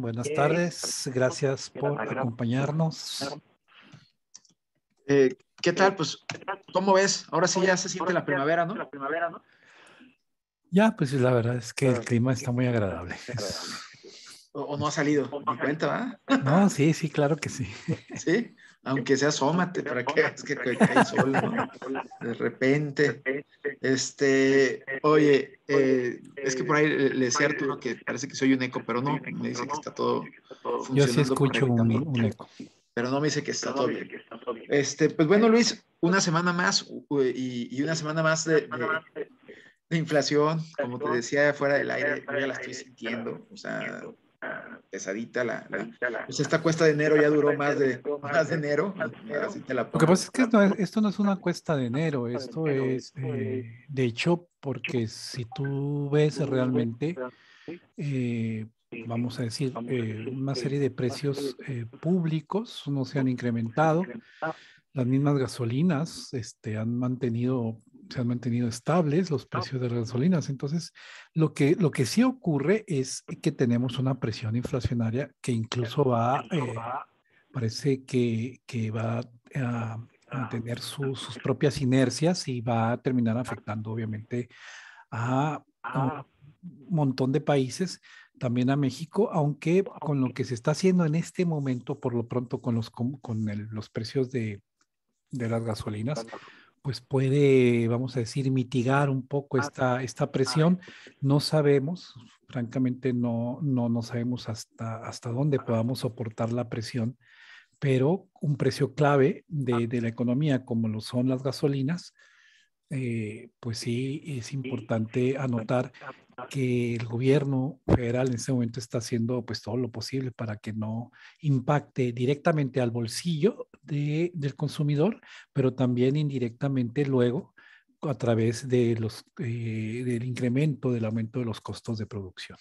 Buenas tardes, gracias por acompañarnos. Eh, ¿Qué tal? Pues, ¿cómo ves? Ahora sí ya se siente la primavera, ¿no? La primavera, ¿no? Ya, pues la verdad es que el ah, clima está muy agradable. O, no ha salido, ¿No cuenta, No, sí, sí, claro que sí. ¿Sí? aunque sea asómate para que veas que sol, De repente. Este, oye, eh, es que por eh, ahí le decía Arturo que parece que soy un eco, pero no, me dice que está todo funcionando. Yo sí escucho un, eco. Pero no me dice que está todo bien. Este, pues bueno, eh, Luis, pues una semana más y, una semana más de, inflación, como te decía, fuera del aire, ya la estoy sintiendo. O sea, pesadita la, pues esta cuesta de enero ya duró más de más de enero, lo que pasa es que esto, no es una cuesta de enero esto es eh, de hecho porque si tú ves realmente eh, vamos a decir eh, una serie de precios públicos no se han incrementado las mismas gasolinas este, han mantenido se han mantenido estables los precios de las gasolinas. Entonces, lo que, lo que sí ocurre es que tenemos una presión inflacionaria que incluso eh, va, parece que, que va a, tener sus propias inercias y va a terminar ah. afectando obviamente a, un ah. montón de países, también a México, aunque con lo que se está haciendo en este momento, por lo pronto con los, con, los precios de, de las gasolinas, pues puede, vamos a decir, mitigar un poco ah, pues, esta, esta ah, presión. No sabemos, francamente no, no, sabemos hasta, hasta dónde podamos soportar la presión, pero un precio clave ah, de pues. la economía como lo son las gasolinas, eh, pues sí, es importante anotar que el gobierno federal en este momento está haciendo pues todo lo posible para que no impacte directamente al bolsillo del consumidor, pero también indirectamente luego a través de los, eh, del incremento, del aumento de los costos de producción.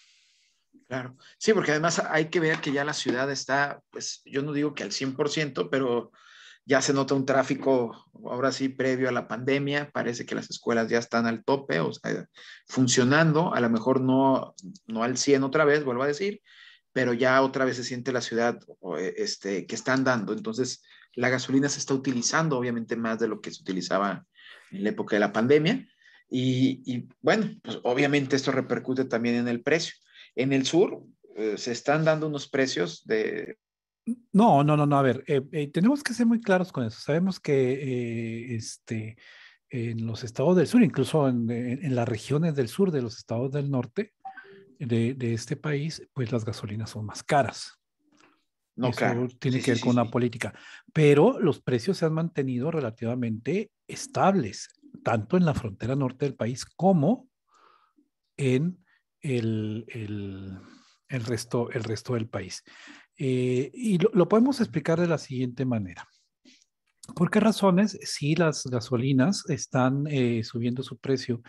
Claro, sí, porque además hay que ver que ya la ciudad está, pues yo no digo que al 100%, pero ya se nota un tráfico, ahora sí, previo a la pandemia, parece que las escuelas ya están al tope, o sea, funcionando, a lo mejor no, no al 100 otra vez, vuelvo a decir, pero ya otra vez se siente la ciudad e, este, que está dando Entonces, la gasolina se está utilizando, obviamente, más de lo que se utilizaba en la época de la pandemia. Y, bueno, pues obviamente esto repercute también en el precio. En el sur eh, se están dando unos precios de no, no, no, no. A ver, eh, eh, tenemos que ser muy claros con eso. Sabemos que eh, este, en los estados del sur, incluso en, las regiones del sur de los estados del norte de, este país, pues las gasolinas son más caras. No, tiene que ver con una política. Pero los precios se han mantenido relativamente estables, tanto en la frontera norte del país como en el, el, el resto, el resto del país. Eh, y lo, podemos explicar de la siguiente manera. ¿Por qué razones? Si las gasolinas están eh, subiendo su precio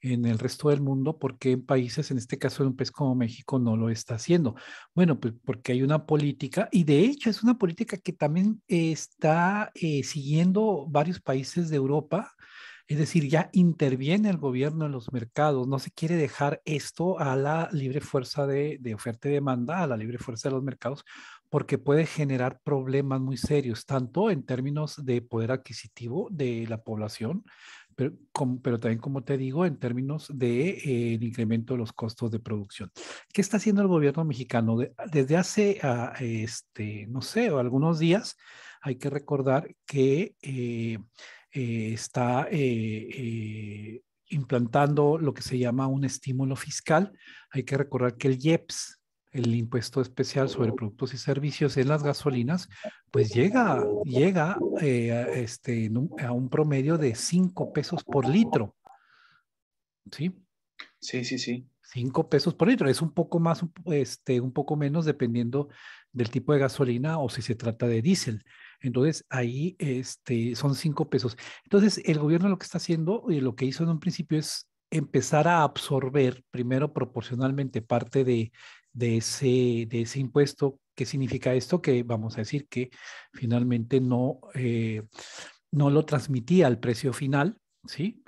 en el resto del mundo, ¿por qué en países, en este caso en un país como México, no lo está haciendo? Bueno, pues porque hay una política, y de hecho es una política que también está eh, siguiendo varios países de Europa, es decir, ya interviene el gobierno en los mercados, no se quiere dejar esto a la libre fuerza de, oferta y demanda, a la libre fuerza de los mercados, porque puede generar problemas muy serios, tanto en términos de poder adquisitivo de la población, pero, pero, también, como te digo, en términos de eh, incremento de los costos de producción. ¿Qué está haciendo el gobierno mexicano? desde hace, ah, este, no sé, algunos días, hay que recordar que eh, eh, está eh, eh, implantando lo que se llama un estímulo fiscal. Hay que recordar que el IEPS, el impuesto especial sobre oh. productos y servicios en las gasolinas, pues llega, llega a, este, a un promedio de 5 pesos por litro. ¿Sí? Sí, sí, sí. 5 pesos por litro. Es un poco más, este, un poco menos dependiendo del tipo de gasolina o si se trata de diésel. Entonces, ahí este, son cinco pesos. Entonces, el gobierno lo que está haciendo y eh, lo que hizo en un principio es empezar a absorber primero proporcionalmente parte de, de, ese, de ese impuesto. ¿Qué significa esto? Que vamos a decir que finalmente no, eh, no lo transmitía al precio final, ¿sí?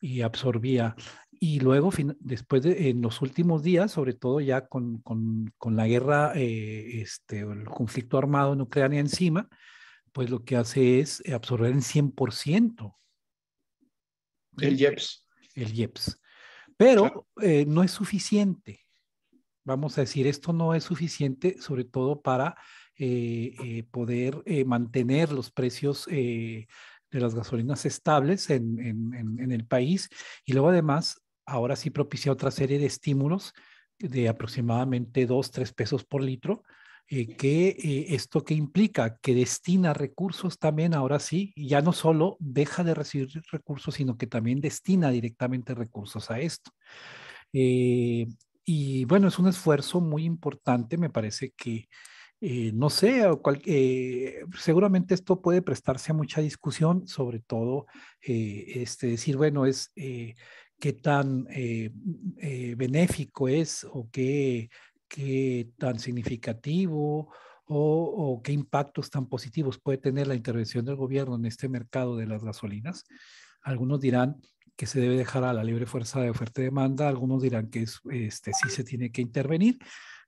Y absorbía y luego después en los últimos días, sobre todo ya con, con, con la guerra, eh, este, el conflicto armado en Ucrania encima, pues lo que hace es eh, absorber en 100%. Este, el yeps, El Pero eh, no es suficiente. Vamos a decir, esto no es suficiente, sobre todo para eh, poder mantener los precios de las gasolinas estables en, en, el país. Y luego además, ahora sí propicia otra serie de estímulos de aproximadamente 2, 3 pesos por litro, eh, que eh, esto que implica, que destina recursos también ahora sí, ya no solo deja de recibir recursos, sino que también destina directamente recursos a esto. Eh, y bueno, es un esfuerzo muy importante, me parece que, no sé, seguramente esto puede prestarse a mucha discusión, sobre todo este, decir, bueno, es qué tan benéfico es o qué qué tan significativo o, qué impactos tan positivos puede tener la intervención del gobierno en este mercado de las gasolinas. Algunos dirán que se debe dejar a la libre fuerza de oferta y demanda, algunos dirán que este, sí se tiene que intervenir,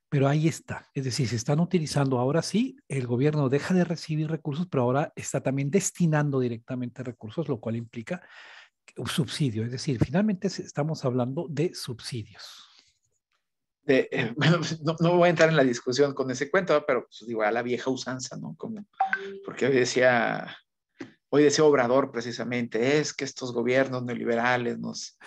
pero ahí está. Es decir, se están utilizando ahora sí, el gobierno deja de recibir recursos, pero ahora está también destinando directamente recursos, lo cual implica un subsidio. Es decir, finalmente estamos hablando de subsidios. Eh, pues, no, voy a entrar en la discusión con ese cuento, pero pues, digo, a la vieja usanza, ¿no? Como, porque hoy decía, hoy decía Obrador precisamente, es que estos gobiernos neoliberales nos...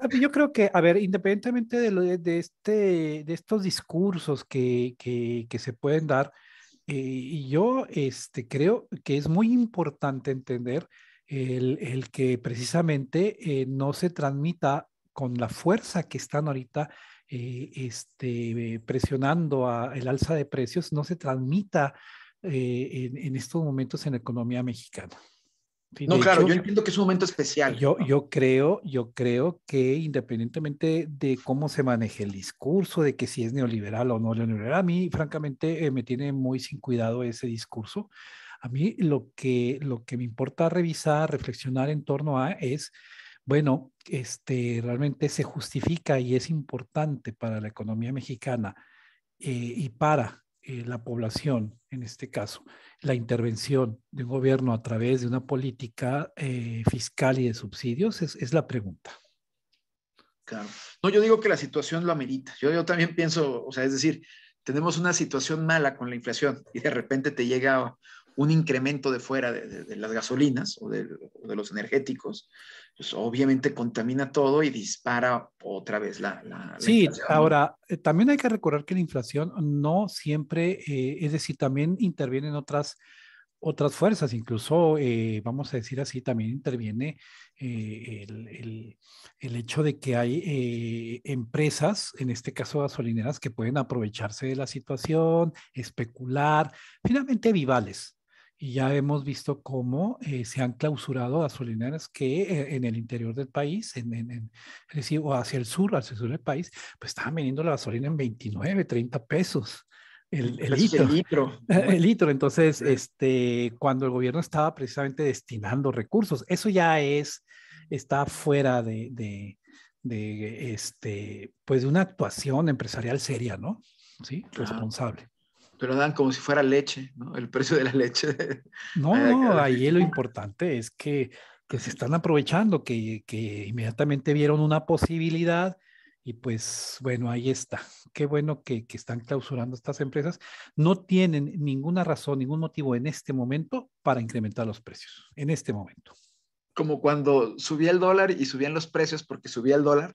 Ah, yo creo que, a ver, independientemente de, de, este, de estos discursos que, que, se pueden dar, eh, y yo este, creo que es muy importante entender el, que precisamente eh, no se transmita con la fuerza que están ahorita eh, este, presionando a el alza de precios no se transmita eh, en, estos momentos en la economía mexicana. no, claro, yo entiendo que es un momento especial. Yo, yo creo, yo creo que independientemente de cómo se maneje el discurso, de que si es neoliberal o no neoliberal, a mí francamente eh, me tiene muy sin cuidado ese discurso. A mí lo que, lo que me importa revisar, reflexionar en torno a es bueno, este, realmente se justifica y es importante para la economía mexicana eh, y para eh, la población, en este caso, la intervención de un gobierno a través de una política eh, fiscal y de subsidios? Es, la pregunta. Claro. No, yo digo que la situación lo amerita. Yo, yo también pienso, o sea, es decir, tenemos una situación mala con la inflación y de repente te llega un incremento de fuera de, las gasolinas o de, los energéticos, pues obviamente contamina todo y dispara otra vez la... sí, ahora, eh, también hay que recordar que la inflación no siempre, eh, es decir, también intervienen otras, otras fuerzas, incluso, eh, vamos a decir así, también interviene el, hecho de que hay empresas, en este caso gasolineras, que pueden aprovecharse de la situación, especular, finalmente vivales, y ya hemos visto cómo eh, se han clausurado gasolineras que eh, en el interior del país, en, es decir, o hacia el sur, hacia el sur del país, pues estaban vendiendo la gasolina en 29, 30 pesos. El, el, litro. el, litro. Entonces, este, cuando el gobierno estaba precisamente destinando recursos, eso ya es, está fuera de, este, pues de una actuación empresarial seria, ¿no? Sí, responsable pero dan como si fuera leche, ¿no? El precio de la leche. No, no, ahí lo importante es que, que se están aprovechando, que, que inmediatamente vieron una posibilidad y pues bueno, ahí está. Qué bueno que, que, están clausurando estas empresas. No tienen ninguna razón, ningún motivo en este momento para incrementar los precios, en este momento. Como cuando subía el dólar y subían los precios porque subía el dólar,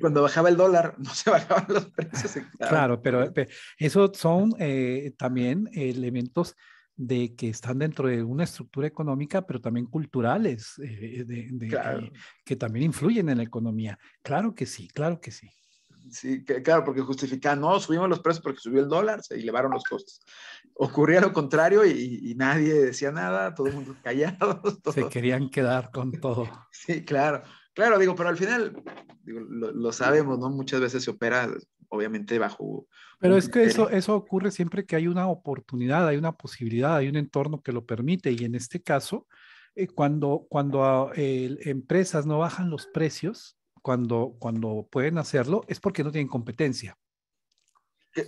cuando bajaba el dólar, no se bajaban los precios. Claro, pero, esos son eh, también elementos de que están dentro de una estructura económica, pero también culturales, eh, que también influyen en la economía. Claro que sí, claro que sí. Sí, claro, porque justifican, no, subimos los precios porque subió el dólar, se elevaron los costos. Ocurría lo contrario y, nadie decía nada, todo el mundo callado. Se querían quedar con todo. Sí, claro. Claro, digo, pero al final, lo, sabemos, ¿no? Muchas veces se opera, obviamente, bajo... Pero es que eso, eso ocurre siempre que hay una oportunidad, hay una posibilidad, hay un entorno que lo permite. Y en este caso, eh, cuando, cuando empresas no bajan los precios, cuando, cuando pueden hacerlo, es porque no tienen competencia.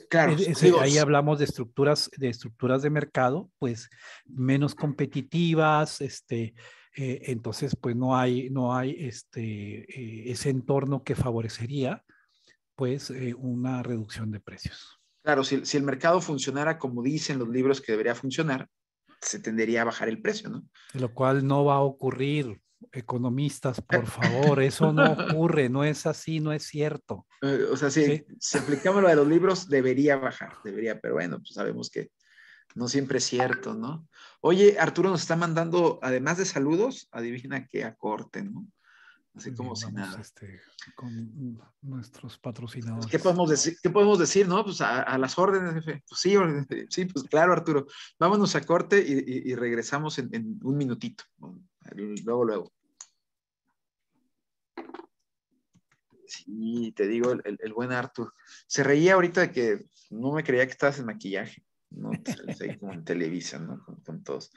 Claro, ahí hablamos de estructuras, de estructuras de mercado, pues menos competitivas, este, eh, entonces pues no hay, no hay este, eh, ese entorno que favorecería pues eh, una reducción de precios. Claro, si, el mercado funcionara como dicen los libros que debería funcionar, se tendería a bajar el precio, ¿no? Lo cual no va a ocurrir, economistas, por favor, eso no ocurre, no es así, no es cierto. O sea, si, si aplicamos lo de los libros, debería bajar, debería, pero bueno, pues sabemos que no siempre es cierto, ¿no? Oye, Arturo nos está mandando, además de saludos, adivina qué acorte, ¿no? Así como si nada. Este, con nuestros patrocinadores. ¿Qué podemos decir? ¿Qué podemos decir no? Pues a, las órdenes, jefe. Pues sí, sí, pues claro, Arturo. Vámonos a corte y, regresamos en, un minutito. Luego, luego. Sí, te digo, el, buen Arturo. Se reía ahorita de que no me creía que estabas en maquillaje. ¿no? sé, como en Televisa, ¿no? Con, todos.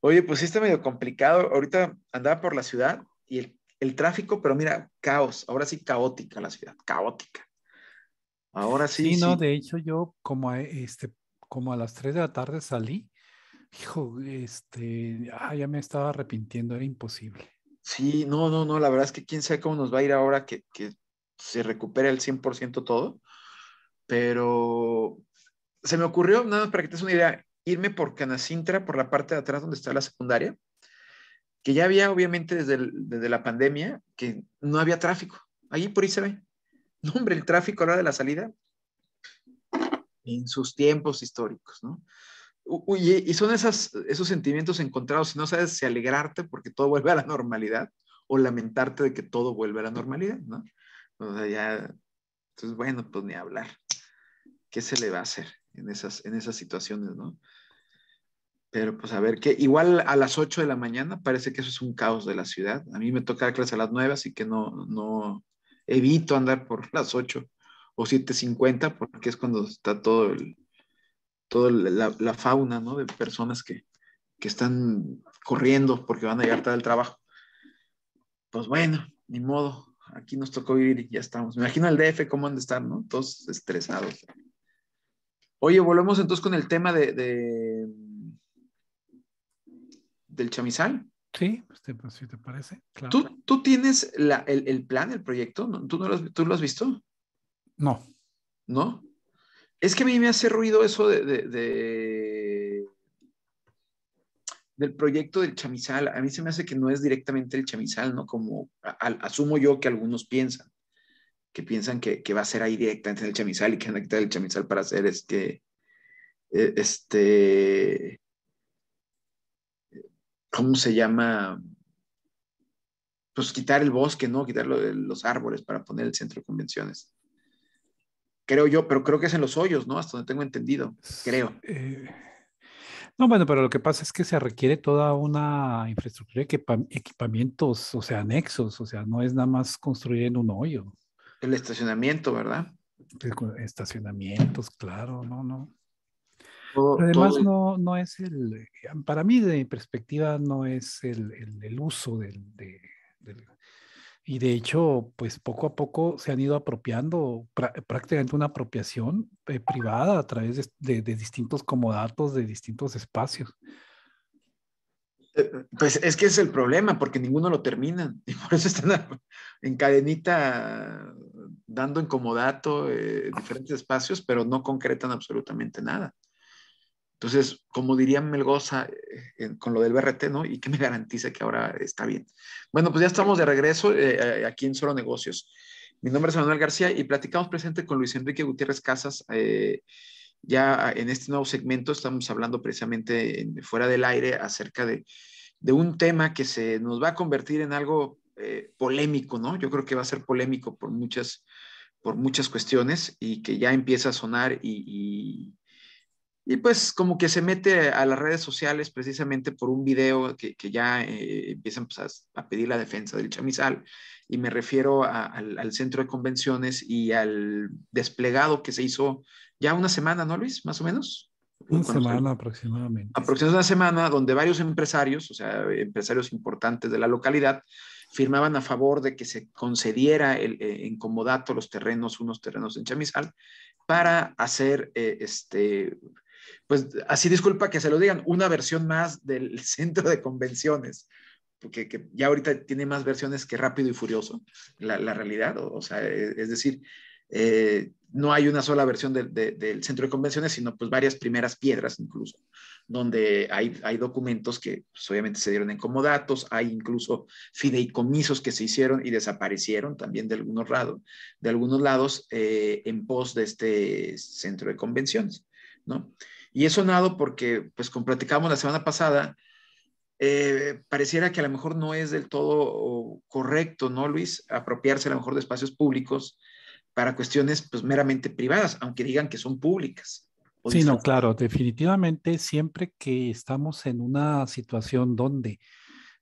Oye, pues sí está medio complicado. Ahorita andaba por la ciudad y el, el tráfico, pero mira, caos. Ahora sí caótica la ciudad, caótica. Ahora sí. Sí, no, de hecho yo como a, este, como a las 3 de la tarde salí, hijo, este, ah, ya me estaba arrepintiendo, era imposible. Sí, no, no, no, la verdad es que quién sabe cómo nos va a ir ahora que, que se recupere el 100% todo, pero se me ocurrió, nada más para que te des una idea, irme por Canacintra, por la parte de atrás donde está la secundaria, que ya había obviamente desde, la pandemia, que no había tráfico. Ahí por ahí se ve. No, hombre, el tráfico ahora de la salida, en sus tiempos históricos, ¿no? y son esas, esos sentimientos encontrados, si no sabes si alegrarte porque todo vuelve a la normalidad o lamentarte de que todo vuelve a la normalidad, ¿no? entonces, bueno, pues ni hablar. ¿Qué se le va a hacer? en esas, en esas situaciones, ¿no? Pero pues a ver, que igual a las 8 de la mañana parece que eso es un caos de la ciudad. A mí me toca dar clase a las 9, así que no, no evito andar por las 8 o 7.50 porque es cuando está todo toda la, fauna, ¿no? De personas que, que están corriendo porque van a llegar tarde al trabajo. Pues bueno, ni modo, aquí nos tocó vivir y ya estamos. Me imagino el DF cómo han de estar, ¿no? Todos estresados. Oye, volvemos entonces con el tema de, del chamizal. Sí, pues, pues, si te parece. ¿Tú, tienes el, plan, el proyecto? ¿Tú, no lo has, ¿Tú lo has visto? No. ¿No? Es que a mí me hace ruido eso de, del proyecto del chamizal. A mí se me hace que no es directamente el chamizal, ¿no? Como asumo yo que algunos piensan que piensan que, va a ser ahí directamente en el chamizal y que van a quitar el chamizal para hacer este, e, este, ¿cómo se llama? Pues quitar el bosque, ¿no? Quitar los árboles para poner el centro de convenciones. Creo yo, pero creo que es en los hoyos, ¿no? Hasta donde tengo entendido, creo. Eh, no, bueno, pero lo que pasa es que se requiere toda una infraestructura, equipamientos, o sea, anexos, o sea, no es nada más construir en un hoyo. El estacionamiento, ¿verdad? Estacionamientos, claro, no, no. además, no, no es el, para mí de mi perspectiva, no es el, el, uso del, de, Y de hecho, pues poco a poco se han ido apropiando prácticamente una apropiación eh, privada a través de, de distintos comodatos, de distintos espacios. Pues es que es el problema, porque ninguno lo termina y por eso están en cadenita dando incomodato en eh, diferentes espacios, pero no concretan absolutamente nada. Entonces, como diría Melgoza eh, con lo del BRT, ¿no? ¿Y qué me garantiza que ahora está bien? Bueno, pues ya estamos de regreso eh, aquí en Solo Negocios. Mi nombre es Manuel García y platicamos presente con Luis Enrique Gutiérrez Casas ya en este nuevo segmento estamos hablando precisamente fuera del aire acerca de, un tema que se nos va a convertir en algo eh, polémico, ¿no? Yo creo que va a ser polémico por muchas, por muchas cuestiones y que ya empieza a sonar y, y, pues como que se mete a las redes sociales precisamente por un video que, que ya eh, empiezan pues, a, pedir la defensa del chamizal y me refiero al, al centro de convenciones y al desplegado que se hizo ya una semana, ¿no, Luis? Más o menos. Una semana aproximadamente. Aproximadamente una semana donde varios empresarios, o sea, empresarios importantes de la localidad, firmaban a favor de que se concediera el, eh, en comodato los terrenos, unos terrenos en Chamizal, para hacer, eh, este, pues así disculpa que se lo digan, una versión más del centro de convenciones, porque ya ahorita tiene más versiones que Rápido y Furioso, la, realidad, o, sea, e, es decir, eh, no hay una sola versión del centro de convenciones, sino pues varias primeras piedras incluso, donde hay, documentos que pues, obviamente se dieron en comodatos, hay incluso fideicomisos que se hicieron y desaparecieron también de algunos, lados, de algunos lados eh, en pos de este centro de convenciones, ¿no? Y eso nada porque, pues como platicamos la semana pasada, eh, pareciera que a lo mejor no es del todo correcto, ¿no, Luis? Apropiarse a lo mejor de espacios públicos para cuestiones pues, meramente privadas, aunque digan que son públicas. Sí, no, claro, definitivamente siempre que estamos en una situación donde,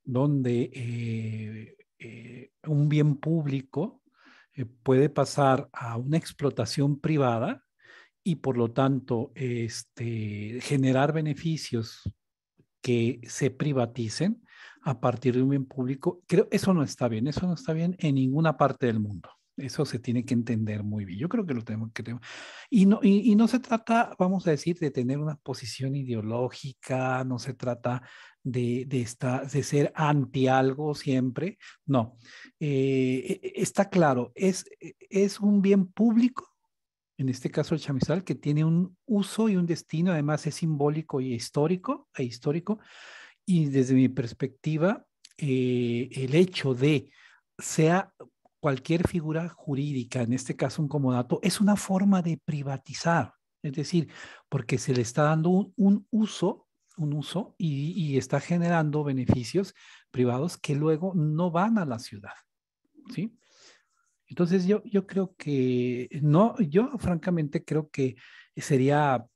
donde eh, eh, un bien público eh, puede pasar a una explotación privada y por lo tanto este, generar beneficios que se privaticen a partir de un bien público, creo eso no está bien, eso no está bien en ninguna parte del mundo. Eso se tiene que entender muy bien. Yo creo que lo tenemos que tener. Y no, y, no se trata, vamos a decir, de tener una posición ideológica, no se trata de, de, esta, de ser anti algo siempre. No. Eh, e, e, está claro, es, e, es un bien público, en este caso el chamizal, que tiene un uso y un destino, además es simbólico y histórico, e histórico. Y desde mi perspectiva, eh, el hecho de sea cualquier figura jurídica, en este caso un comodato, es una forma de privatizar, es decir, porque se le está dando un, uso, un uso y, está generando beneficios privados que luego no van a la ciudad, ¿sí? Entonces yo, yo creo que, no, yo francamente creo que sería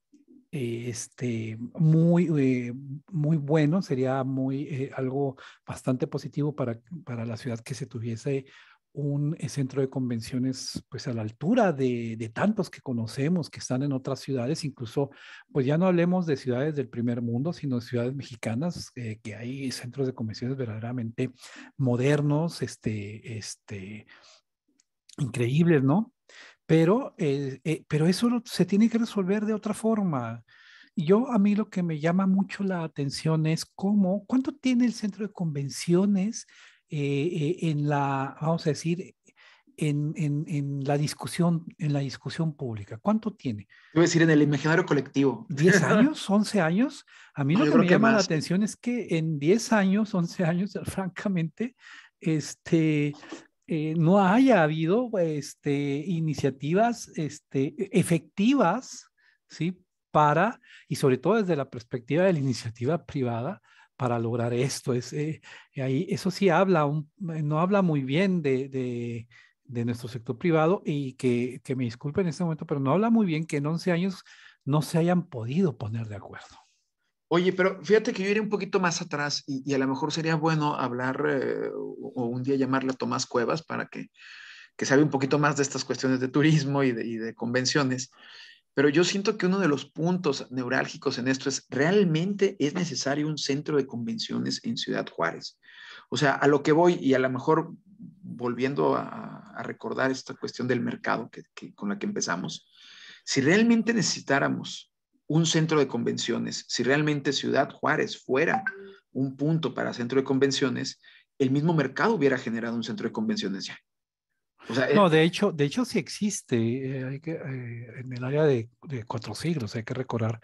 eh, este, muy, eh, muy bueno, sería muy, eh, algo bastante positivo para, para la ciudad que se tuviese un eh, centro de convenciones pues a la altura de, tantos que conocemos que están en otras ciudades, incluso pues ya no hablemos de ciudades del primer mundo, sino ciudades mexicanas, eh, que hay centros de convenciones verdaderamente modernos, este, este, increíbles, ¿no? Pero, eh, pero eso se tiene que resolver de otra forma. Yo a mí lo que me llama mucho la atención es cómo, cuánto tiene el centro de convenciones eh, eh, en la, vamos a decir, en, en, la discusión, en la discusión pública? ¿Cuánto tiene? Debo decir, en el imaginario colectivo. ¿10 años? ¿11 años? A mí ah, lo que me llama la atención es que en 10 años, 11 años, francamente, este, eh, no haya habido este, iniciativas este, efectivas, ¿sí? Para, y sobre todo desde la perspectiva de la iniciativa privada, para lograr esto. Es, eh, eh, ahí, eso sí habla, eh, no habla muy bien de, de, nuestro sector privado y que, que, me disculpe en este momento, pero no habla muy bien que en 11 años no se hayan podido poner de acuerdo. Oye, pero fíjate que yo iré un poquito más atrás y, a lo mejor sería bueno hablar o un día llamarle a Tomás Cuevas para que, que sabe un poquito más de estas cuestiones de turismo y de, y de convenciones. Pero yo siento que uno de los puntos neurálgicos en esto es, realmente es necesario un centro de convenciones en Ciudad Juárez. O sea, a lo que voy y a lo mejor volviendo a, recordar esta cuestión del mercado que, con la que empezamos, si realmente necesitáramos un centro de convenciones, si realmente Ciudad Juárez fuera un punto para centro de convenciones, el mismo mercado hubiera generado un centro de convenciones ya no, eh, de hecho, de hecho sí existe eh, eh, en el área de, cuatro siglos. Hay que recordar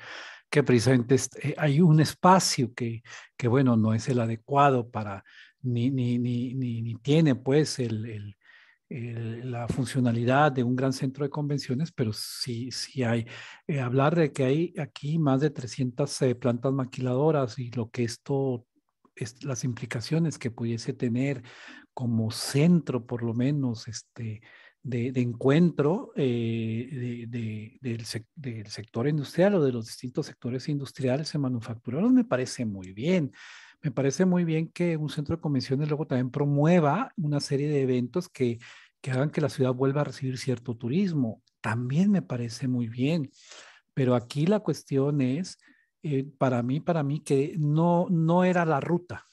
que precisamente hay un espacio que, que, bueno, no es el adecuado para, ni, ni, ni, ni tiene pues la funcionalidad de un gran centro de convenciones, pero sí, sí hay. hablar de que hay aquí más de 300 plantas maquiladoras y lo que esto es, las implicaciones que pudiese tener como centro, por lo menos, este, de, encuentro eh, del, sector industrial o de los distintos sectores industriales en manufactureros, me parece muy bien. Me parece muy bien que un centro de convenciones luego también promueva una serie de eventos que, que hagan que la ciudad vuelva a recibir cierto turismo. También me parece muy bien. Pero aquí la cuestión es, eh, para mí, para mí, que no, no era la ruta,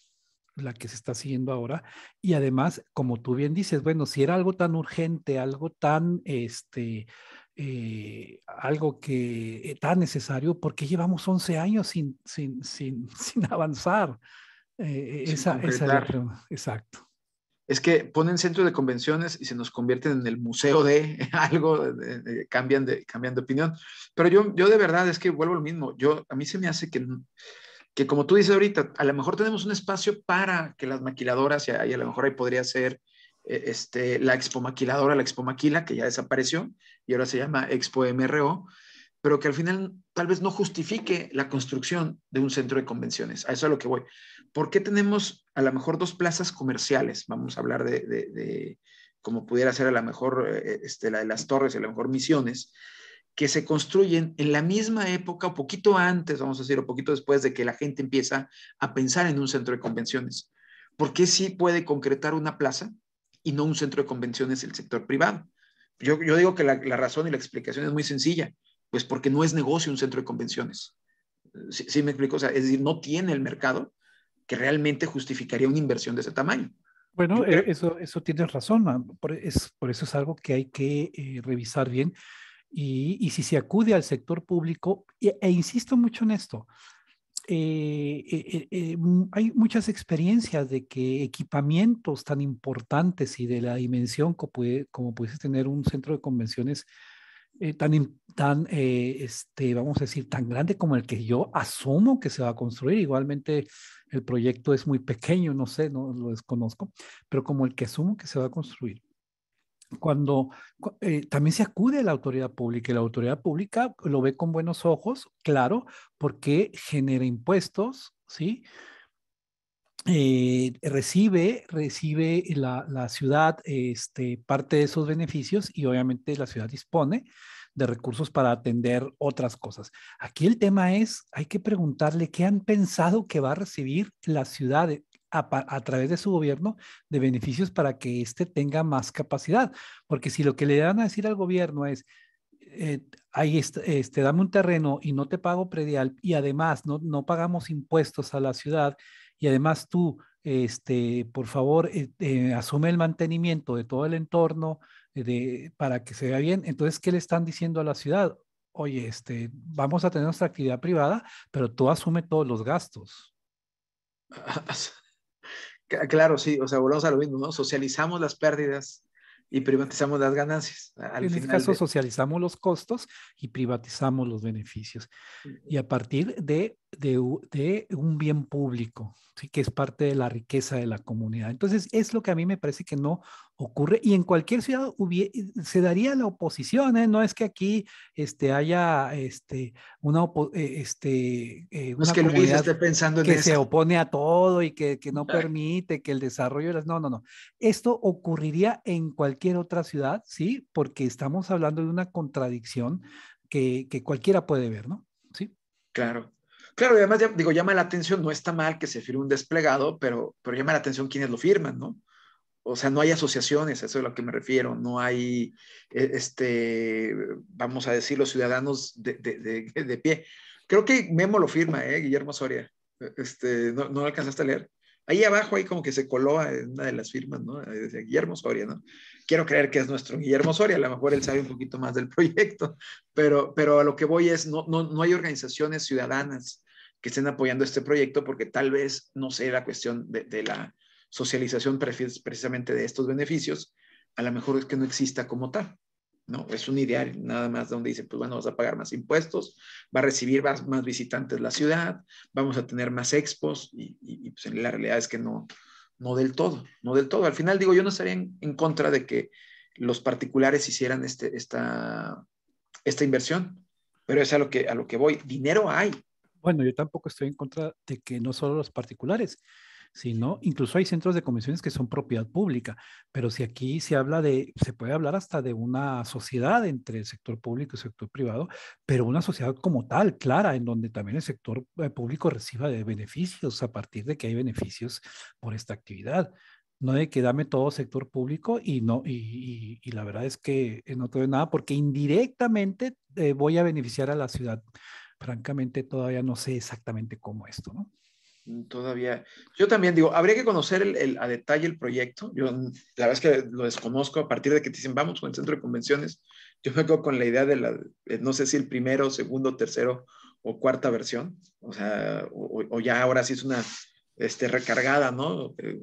la que se está haciendo ahora. Y además, como tú bien dices, bueno, si era algo tan urgente, algo tan, este, eh, algo que eh, tan necesario, porque llevamos 11 años sin, sin, sin, sin avanzar? Eh, esa, pregunta. exacto. Es que ponen centro de convenciones y se nos convierten en el museo de algo, cambian, de, cambian opinión. Pero yo, yo de verdad es que vuelvo al mismo. Yo, a mí se me hace que que como tú dices ahorita, a lo mejor tenemos un espacio para que las maquiladoras, y a lo mejor ahí podría ser eh, este, la Expo Maquiladora, la Expo Maquila, que ya desapareció y ahora se llama Expo MRO, pero que al final tal vez no justifique la construcción de un centro de convenciones. A eso es a lo que voy. ¿Por qué tenemos a lo mejor dos plazas comerciales? Vamos a hablar de, de, pudiera ser a lo mejor eh, este, la de las torres, a lo mejor misiones, que se construyen en la misma época, o poquito antes, vamos a decir, o poquito después de que la gente empieza a pensar en un centro de convenciones. ¿Por qué sí puede concretar una plaza y no un centro de convenciones el sector privado? Yo, digo que la, razón y la explicación es muy sencilla, pues porque no es negocio un centro de convenciones. ¿Sí, me explico? es decir, no tiene el mercado que realmente justificaría una inversión de ese tamaño. Bueno, eh, eso, eso tienes razón, por, es, por eso es algo que hay que eh, revisar bien, y, si se acude al sector público, e, e insisto mucho en esto, eh, eh, eh, mm, hay muchas experiencias de que equipamientos tan importantes y de la dimensión como, puede, pudiese tener un centro de convenciones tan, tan este, vamos a decir, tan grande como el que yo asumo que se va a construir. Igualmente el proyecto es muy pequeño, no sé, no lo desconozco, pero como el que asumo que se va a construir cuando eh, también se acude a la autoridad pública y la autoridad pública lo ve con buenos ojos, claro, porque genera impuestos, ¿sí? Eh, recibe, recibe la, ciudad este, parte de esos beneficios y obviamente la ciudad dispone de recursos para atender otras cosas. Aquí el tema es, hay que preguntarle qué han pensado que va a recibir la ciudad a, través de su gobierno de beneficios para que éste tenga más capacidad. Porque si lo que le dan a decir al gobierno es, eh, ahí este, dame un terreno y no te pago predial y además no, no pagamos impuestos a la ciudad y además tú, este, por favor, eh, eh, asume el mantenimiento de todo el entorno de, para que se vea bien. Entonces, ¿qué le están diciendo a la ciudad? Oye, este, vamos a tener nuestra actividad privada, pero tú asume todos los gastos. Claro, sí, o sea, volvemos a lo mismo, ¿no? Socializamos las pérdidas y privatizamos las ganancias. en este caso, socializamos los costos y privatizamos los beneficios. Y a partir de de, un bien público, ¿sí? que es parte de la riqueza de la comunidad. Entonces, es lo que a mí me parece que no ocurre y en cualquier ciudad se daría la oposición, ¿eh? no es que aquí este, haya este, una, eh, este, eh, pensando en que se opone a todo y que, no permite que el desarrollo No, no, no. Esto ocurriría en cualquier otra ciudad, ¿sí? Porque estamos hablando de una contradicción que, que cualquiera puede ver, ¿no? Sí. Claro, Claro, y además, digo, llama la atención, no está mal que se firme un desplegado, pero, pero llama la atención quienes lo firman, ¿no? O sea, no hay asociaciones, eso es a lo que me refiero, no hay, e, este, vamos a decir, los ciudadanos de, pie. Creo que Memo lo firma, ¿eh? Guillermo Soria. E, este, ¿no, ¿No lo alcanzaste a leer? Ahí abajo, ahí como que se coló una de las firmas, ¿no? decía Guillermo Soria, ¿no? Quiero creer que es nuestro Guillermo Soria, a lo mejor él sabe un poquito más del proyecto, pero, pero a lo que voy es, no, no, hay organizaciones ciudadanas que estén apoyando este proyecto porque tal vez no sea la cuestión de, la socialización precisamente de estos beneficios, a lo mejor es que no exista como tal. ¿no? Es un ideal nada más donde dice, pues bueno, vas a pagar más impuestos, va a recibir más, visitantes la ciudad, vamos a tener más expos y, pues la realidad es que no, no del todo, no del todo. Al final digo, yo no estaría en, contra de que los particulares hicieran este, esta, esta inversión, pero es a lo, que, a lo que voy. Dinero hay. Bueno, yo tampoco estoy en contra de que no solo los particulares, no, incluso hay centros de convenciones que son propiedad pública, pero si aquí se habla de, se puede hablar hasta de una sociedad entre el sector público y el sector privado, pero una sociedad como tal, clara, en donde también el sector eh, público reciba de beneficios a partir de que hay beneficios por esta actividad no de que dame todo sector público y no y, la verdad es que eh, no te doy nada porque indirectamente eh, voy a beneficiar a la ciudad. Francamente todavía no sé exactamente cómo esto, ¿no? Mm, todavía, yo también digo, habría que conocer el, a detalle el proyecto. Yo, mm, la verdad es que lo desconozco a partir de que te dicen, vamos con el centro de convenciones. Yo me quedo con la idea de la, eh, no sé si el primero, segundo, tercero o cuarta versión. O sea, o, ya ahora sí es una este, recargada, ¿no? Eh,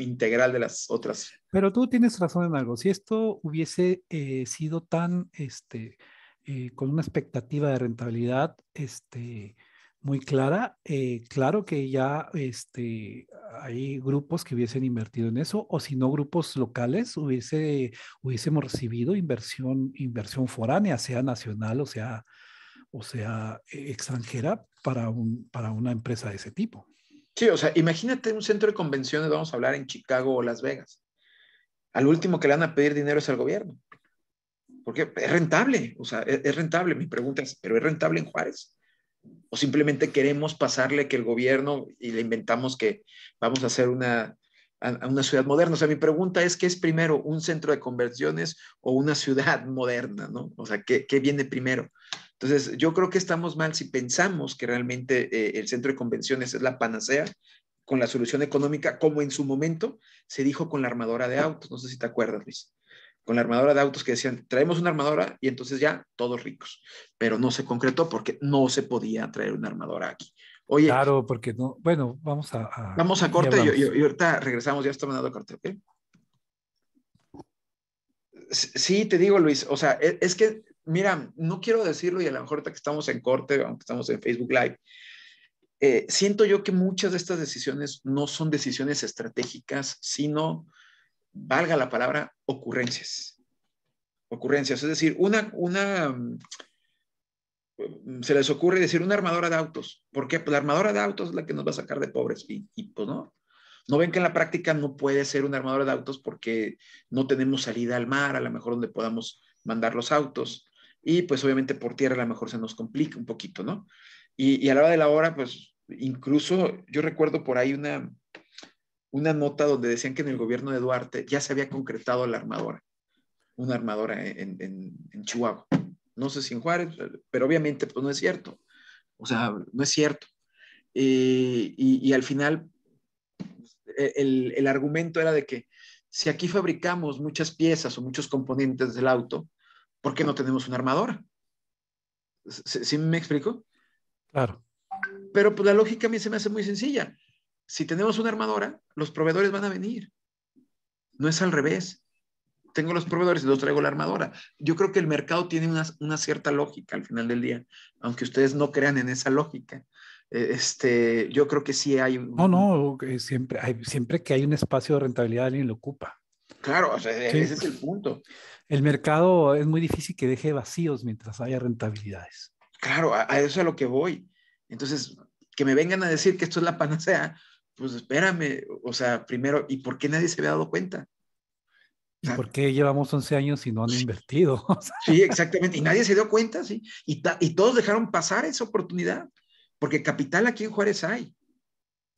integral de las otras. Pero tú tienes razón en algo. Si esto hubiese eh, sido tan, este, con una expectativa de rentabilidad, este, muy clara. Eh, claro que ya este, hay grupos que hubiesen invertido en eso, o si no, grupos locales hubiese, hubiésemos recibido inversión, inversión foránea, sea nacional o sea, o sea e-, extranjera, para, un, para una empresa de ese tipo. Sí, o sea, imagínate un centro de convenciones, vamos a hablar en Chicago o Las Vegas. Al último que le van a pedir dinero es al gobierno. Porque es rentable, o sea, e-, es, rentable. Mi pregunta es, ¿pero es rentable en Juárez? o simplemente queremos pasarle que el gobierno y le inventamos que vamos a hacer una, ciudad moderna. O sea, mi pregunta es, ¿qué es primero, un centro de conversiones o una ciudad moderna? ¿no? O sea, ¿qué, viene primero? Entonces, yo creo que estamos mal si pensamos que realmente eh, el centro de convenciones es la panacea con la solución económica, como en su momento se dijo con la armadora de autos. No sé si te acuerdas, Luis con la armadora de autos que decían, traemos una armadora y entonces ya todos ricos. Pero no se concretó porque no se podía traer una armadora aquí. Oye, claro, porque no. Bueno, vamos a. vamos a corte y, ahorita regresamos, ya mandado a corte, ¿ok? Sí, te digo, Luis, o sea, e, es, que, mira, no quiero decirlo y a lo mejor ahorita que estamos en corte, aunque estamos en Facebook Live, eh, siento yo que muchas de estas decisiones no son decisiones estratégicas, sino valga la palabra, ocurrencias. Ocurrencias, es decir, una, una, mm, se les ocurre decir una armadora de autos. ¿Por qué? Pues la armadora de autos es la que nos va a sacar de pobres. Y, pues no, no ven que en la práctica no puede ser una armadora de autos porque no tenemos salida al mar, a lo mejor donde podamos mandar los autos. Y pues obviamente por tierra a lo mejor se nos complica un poquito, ¿no? Y, y a la hora de la hora, pues incluso yo recuerdo por ahí una, una nota donde decían que en el gobierno de Duarte ya se había concretado la armadora, una armadora en, Chihuahua. No sé si en Juárez, pero obviamente pues no es cierto. O sea, no es cierto. Eh, y, al final, e, el, argumento era de que si aquí fabricamos muchas piezas o muchos componentes del auto, ¿por qué no tenemos una armadora? ¿Sí, me explico? Claro. Pero pues, la lógica a mí se me hace muy sencilla si tenemos una armadora, los proveedores van a venir. No es al revés. Tengo los proveedores y los traigo la armadora. Yo creo que el mercado tiene una, cierta lógica al final del día, aunque ustedes no crean en esa lógica. E, este, yo creo que sí hay. No, no, siempre, hay, siempre que hay un espacio de rentabilidad, alguien lo ocupa. Claro, ese es el punto. El mercado es muy difícil que deje vacíos mientras haya rentabilidades. Claro, a, eso es a lo que voy. Entonces, que me vengan a decir que esto es la panacea, pues espérame, o sea, primero, ¿y por qué nadie se había dado cuenta? ¿Y por qué llevamos 11 años y no han invertido? sí, exactamente, y nadie se dio cuenta, sí, y, todos dejaron pasar esa oportunidad, porque capital aquí en Juárez hay.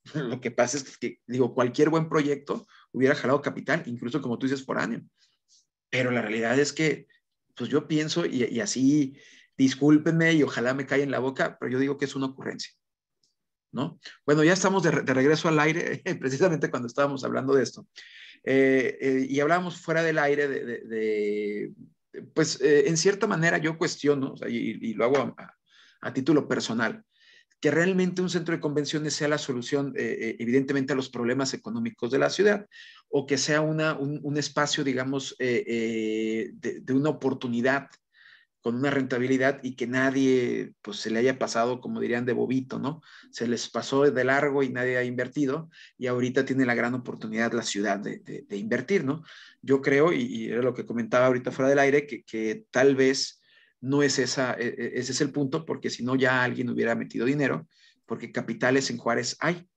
Lo que pasa es que, digo, cualquier buen proyecto hubiera jalado capital, incluso como tú dices, por año. Pero la realidad es que, pues yo pienso, y, y así, discúlpenme y ojalá me caiga en la boca, pero yo digo que es una ocurrencia. ¿no? Bueno, ya estamos de, regreso al aire, precisamente cuando estábamos hablando de esto. Eh, eh, y hablábamos fuera del aire de, pues eh, en cierta manera yo cuestiono, y, lo hago a, título personal, que realmente un centro de convenciones sea la solución evidentemente a los problemas económicos de la ciudad o que sea una, un, espacio, digamos, de, una oportunidad con una rentabilidad y que nadie pues se le haya pasado, como dirían, de bobito, ¿no? Se les pasó de largo y nadie ha invertido y ahorita tiene la gran oportunidad la ciudad de, invertir, ¿no? Yo creo, y, era lo que comentaba ahorita fuera del aire, que, tal vez no es esa, e, e, ese es el punto, porque si no ya alguien hubiera metido dinero, porque capitales en Juárez hay,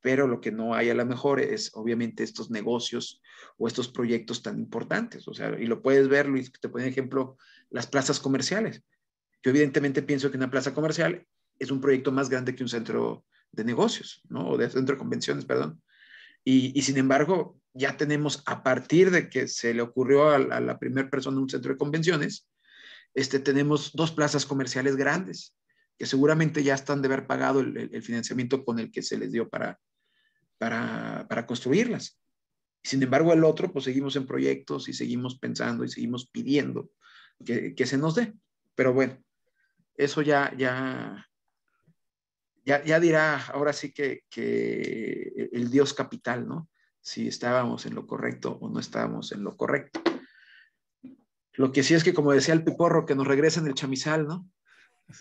pero lo que no hay a lo mejor es obviamente estos negocios o estos proyectos tan importantes. O sea, y lo puedes ver, Luis, te pongo ejemplo, las plazas comerciales. Yo evidentemente pienso que una plaza comercial es un proyecto más grande que un centro de negocios, ¿no? O de centro de convenciones, perdón. Y, y sin embargo, ya tenemos a partir de que se le ocurrió a, la primera persona un centro de convenciones, este, tenemos dos plazas comerciales grandes que seguramente ya están de haber pagado el, el financiamiento con el que se les dio para, para, para construirlas. Sin embargo, el otro, pues seguimos en proyectos y seguimos pensando y seguimos pidiendo que, se nos dé. Pero bueno, eso ya, ya, ya, dirá ahora sí que, e, el Dios capital, ¿no? Si estábamos en lo correcto o no estábamos en lo correcto. Lo que sí es que, como decía el piporro, que nos en el chamizal, ¿no? o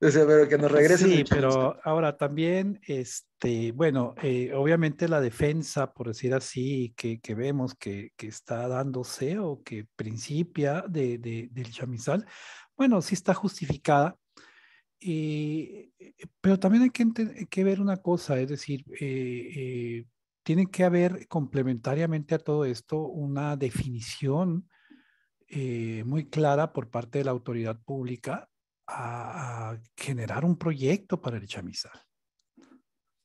pero que nos regrese. Sí, pero ahora también, este, bueno, eh, obviamente la defensa, por decir así, que, vemos que, está dándose o que principia de, del chamizal, bueno, sí está justificada. Eh, eh, pero también hay que, que, ver una cosa, es decir, tiene que haber complementariamente a todo esto una definición eh, muy clara por parte de la autoridad pública a, generar un proyecto para el chamizal.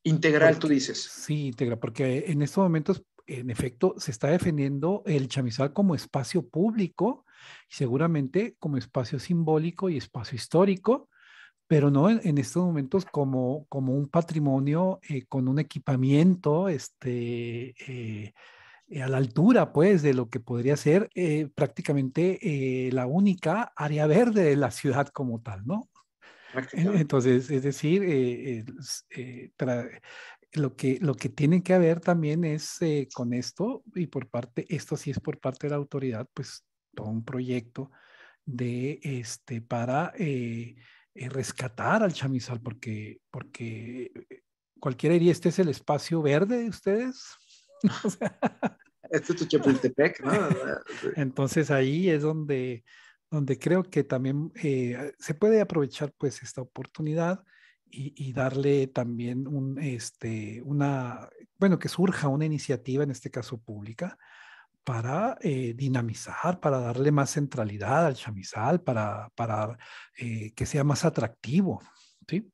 Integral, tú dices. Sí, integral, porque en estos momentos, en efecto, se está defendiendo el chamizal como espacio público seguramente como espacio simbólico y espacio histórico, pero no en, estos momentos como, como un patrimonio eh, con un equipamiento, este. Eh, eh, a la altura, pues, de lo que podría ser eh, prácticamente eh, la única área verde de la ciudad como tal, ¿no? Entonces, es decir, lo, que, lo que tiene que haber también es con esto, y por parte, esto sí es por parte de la autoridad, pues, todo un proyecto de, este, para rescatar al chamizal, porque, porque cualquier diría, este es el espacio verde de ustedes. Este Entonces ahí es donde, donde creo que también eh, se puede aprovechar pues esta oportunidad y, darle también un, este, una, bueno, que surja una iniciativa, en este caso pública, para eh, dinamizar, para darle más centralidad al chamizal, para, para eh, que sea más atractivo, ¿sí?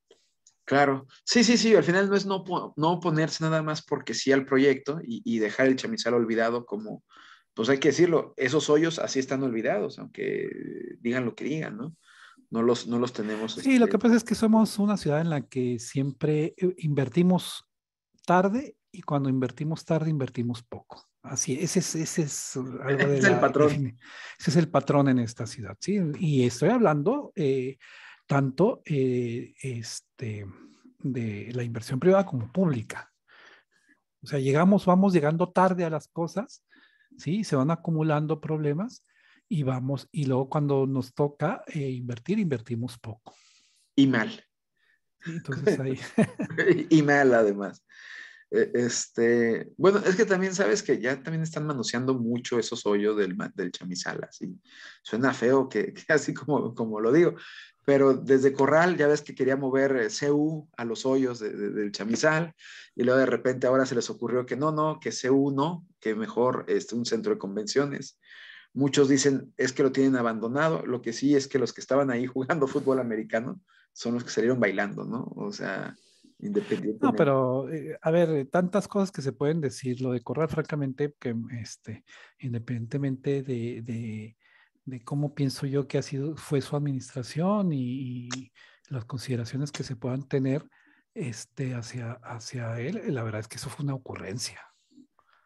Claro, sí, sí, sí, al final no es no, no oponerse nada más porque sí al proyecto y, dejar el chamizal olvidado como, pues hay que decirlo, esos hoyos así están olvidados, aunque digan lo que digan, ¿no? No los, no los tenemos. Sí, lo este que pasa es que somos una ciudad en la que siempre eh, invertimos tarde y cuando invertimos tarde invertimos poco. Así, ese es, ese es algo es el patrón. Ese es el patrón en esta ciudad, sí. Y estoy hablando... Eh, tanto eh, este, de la inversión privada como pública. O sea, llegamos, vamos llegando tarde a las cosas, ¿sí? Se van acumulando problemas y vamos, y luego cuando nos toca eh, invertir, invertimos poco. Y mal. y mal además. E, este, bueno, es que también sabes que ya también están manoseando mucho esos hoyos del, del chamizal, así. Suena feo que, así como, como lo digo, pero desde Corral ya ves que quería mover eh, CU a los hoyos del chamizal y luego de repente ahora se les ocurrió que no, no, que CU no, que mejor este, un centro de convenciones. Muchos dicen es que lo tienen abandonado, lo que sí es que los que estaban ahí jugando fútbol americano son los que salieron bailando, ¿no? O sea, independientemente. No, pero eh, a ver, eh, tantas cosas que se pueden decir, lo de Corral francamente, que este, independientemente de, de de cómo pienso yo que ha sido, fue su administración y, las consideraciones que se puedan tener este, hacia, hacia él, la verdad es que eso fue una ocurrencia.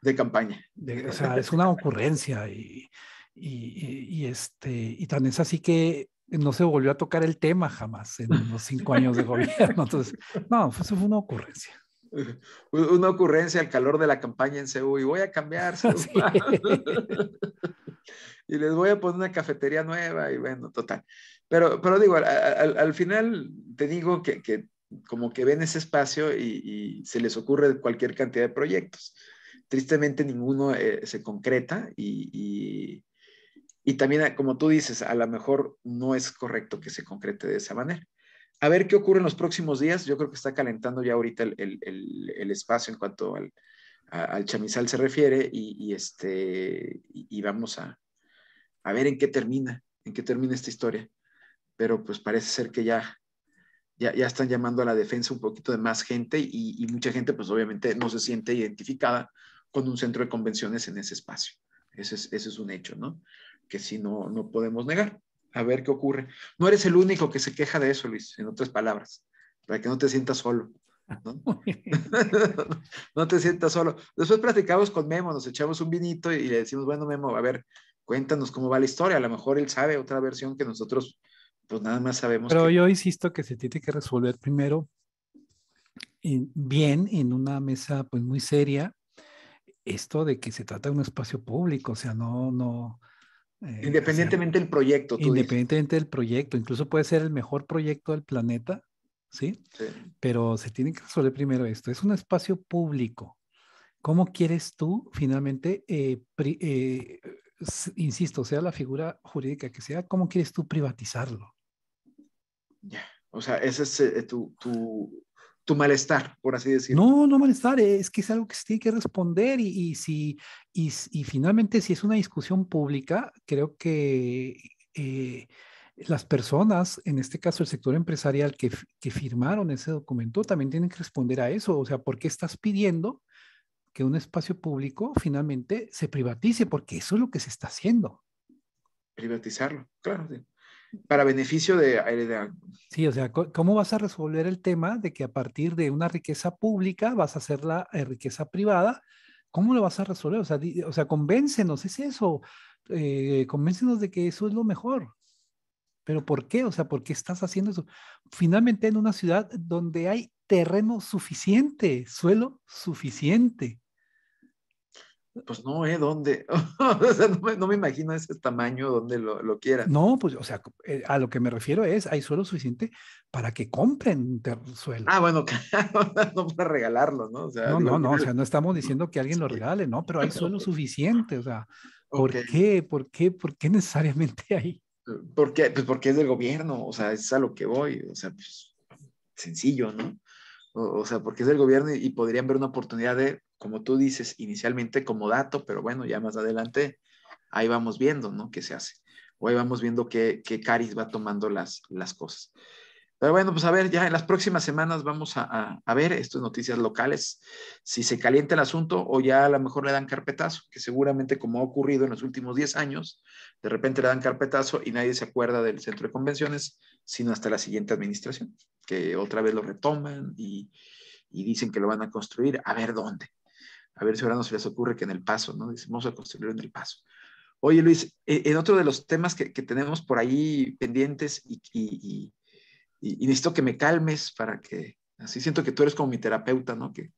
De campaña. o sea, es una ocurrencia y, y, este, y tan es así que no se volvió a tocar el tema jamás en los cinco años de gobierno. Entonces, no, eso fue una ocurrencia. Una ocurrencia al calor de la campaña en Seúl y voy a cambiar. y les voy a poner una cafetería nueva y bueno, total. Pero, pero digo, al, final te digo que, que, como que ven ese espacio y, se les ocurre cualquier cantidad de proyectos. Tristemente ninguno eh, se concreta y, y, también, ah, como tú dices, a lo mejor no es correcto que se concrete de esa manera. A ver qué ocurre en los próximos días. Yo creo que está calentando ya ahorita el, el, espacio en cuanto al, al chamizal se refiere y, este, y vamos a, a ver en qué termina, en qué termina esta historia. Pero pues parece ser que ya, ya, ya están llamando a la defensa un poquito de más gente y, mucha gente pues obviamente no se siente identificada con un centro de convenciones en ese espacio. Ese es, ese es un hecho, ¿no? Que sí, no, no podemos negar. A ver qué ocurre. No eres el único que se queja de eso, Luis, en otras palabras, para que no te sientas solo. ¿no? no te sientas solo. Después platicamos con Memo, nos echamos un vinito y le decimos, bueno, Memo, a ver, cuéntanos cómo va la historia. A lo mejor él sabe otra versión que nosotros, pues nada más sabemos. Pero yo insisto que se tiene que resolver primero bien en una mesa pues muy seria esto de que se trata de un espacio público, o sea, no, no. Eh, independientemente del proyecto. independientemente del proyecto, incluso puede ser el mejor proyecto del planeta, ¿sí? ¿sí? Pero se tiene que resolver primero esto. Es un espacio público. ¿Cómo quieres tú finalmente eh, eh insisto, sea la figura jurídica que sea, ¿cómo quieres tú privatizarlo? Ya, o sea, ese es eh, tu, tu, tu, malestar, por así decirlo. No, no malestar, eh, es que es algo que se tiene que responder y, y si, y, y, finalmente si es una discusión pública, creo que eh, las personas, en este caso el sector empresarial que, que firmaron ese documento, también tienen que responder a eso, o sea, ¿por qué estás pidiendo? que un espacio público finalmente se privatice, porque eso es lo que se está haciendo. Privatizarlo, claro, para beneficio de Sí, o sea, ¿cómo vas a resolver el tema de que a partir de una riqueza pública vas a hacer la eh, riqueza privada? ¿Cómo lo vas a resolver? O sea, o sea convéncenos, es eso, eh, convéncenos de que eso es lo mejor. Pero ¿por qué? O sea, ¿por qué estás haciendo eso? Finalmente en una ciudad donde hay terreno suficiente, suelo suficiente pues no, ¿eh? ¿Dónde? o sea, no me, imagino ese tamaño donde lo, lo quieran. No, pues, o sea, eh, a lo que me refiero es, hay suelo suficiente para que compren suelo. Ah, bueno, no para regalarlo, ¿no? no, no, no, o sea, no estamos diciendo que alguien lo regale, ¿no? Pero hay suelo suficiente, o sea, ¿por qué? ¿Por qué? ¿Por qué necesariamente hay? Porque, pues porque es del gobierno, o sea, es a lo que voy, o sea, pues, sencillo, ¿no? O, sea, porque es del gobierno y podrían ver una oportunidad de como tú dices, inicialmente como dato, pero bueno, ya más adelante ahí vamos viendo, ¿no? ¿Qué se hace? O ahí vamos viendo qué, qué caris va tomando las, las cosas. Pero bueno, pues a ver, ya en las próximas semanas vamos a, a, ver estas noticias locales, si se calienta el asunto o ya a lo mejor le dan carpetazo, que seguramente como ha ocurrido en los últimos 10 años, de repente le dan carpetazo y nadie se acuerda del centro de convenciones, sino hasta la siguiente administración, que otra vez lo retoman y dicen que lo van a construir, a ver dónde, a ver si ahora nos les ocurre que en el paso, ¿no? Decimos a construir en el paso. Oye, Luis, e-, en otro de los temas que, tenemos por ahí pendientes y, necesito que me calmes para que, así siento que tú eres como mi terapeuta, ¿no? Que,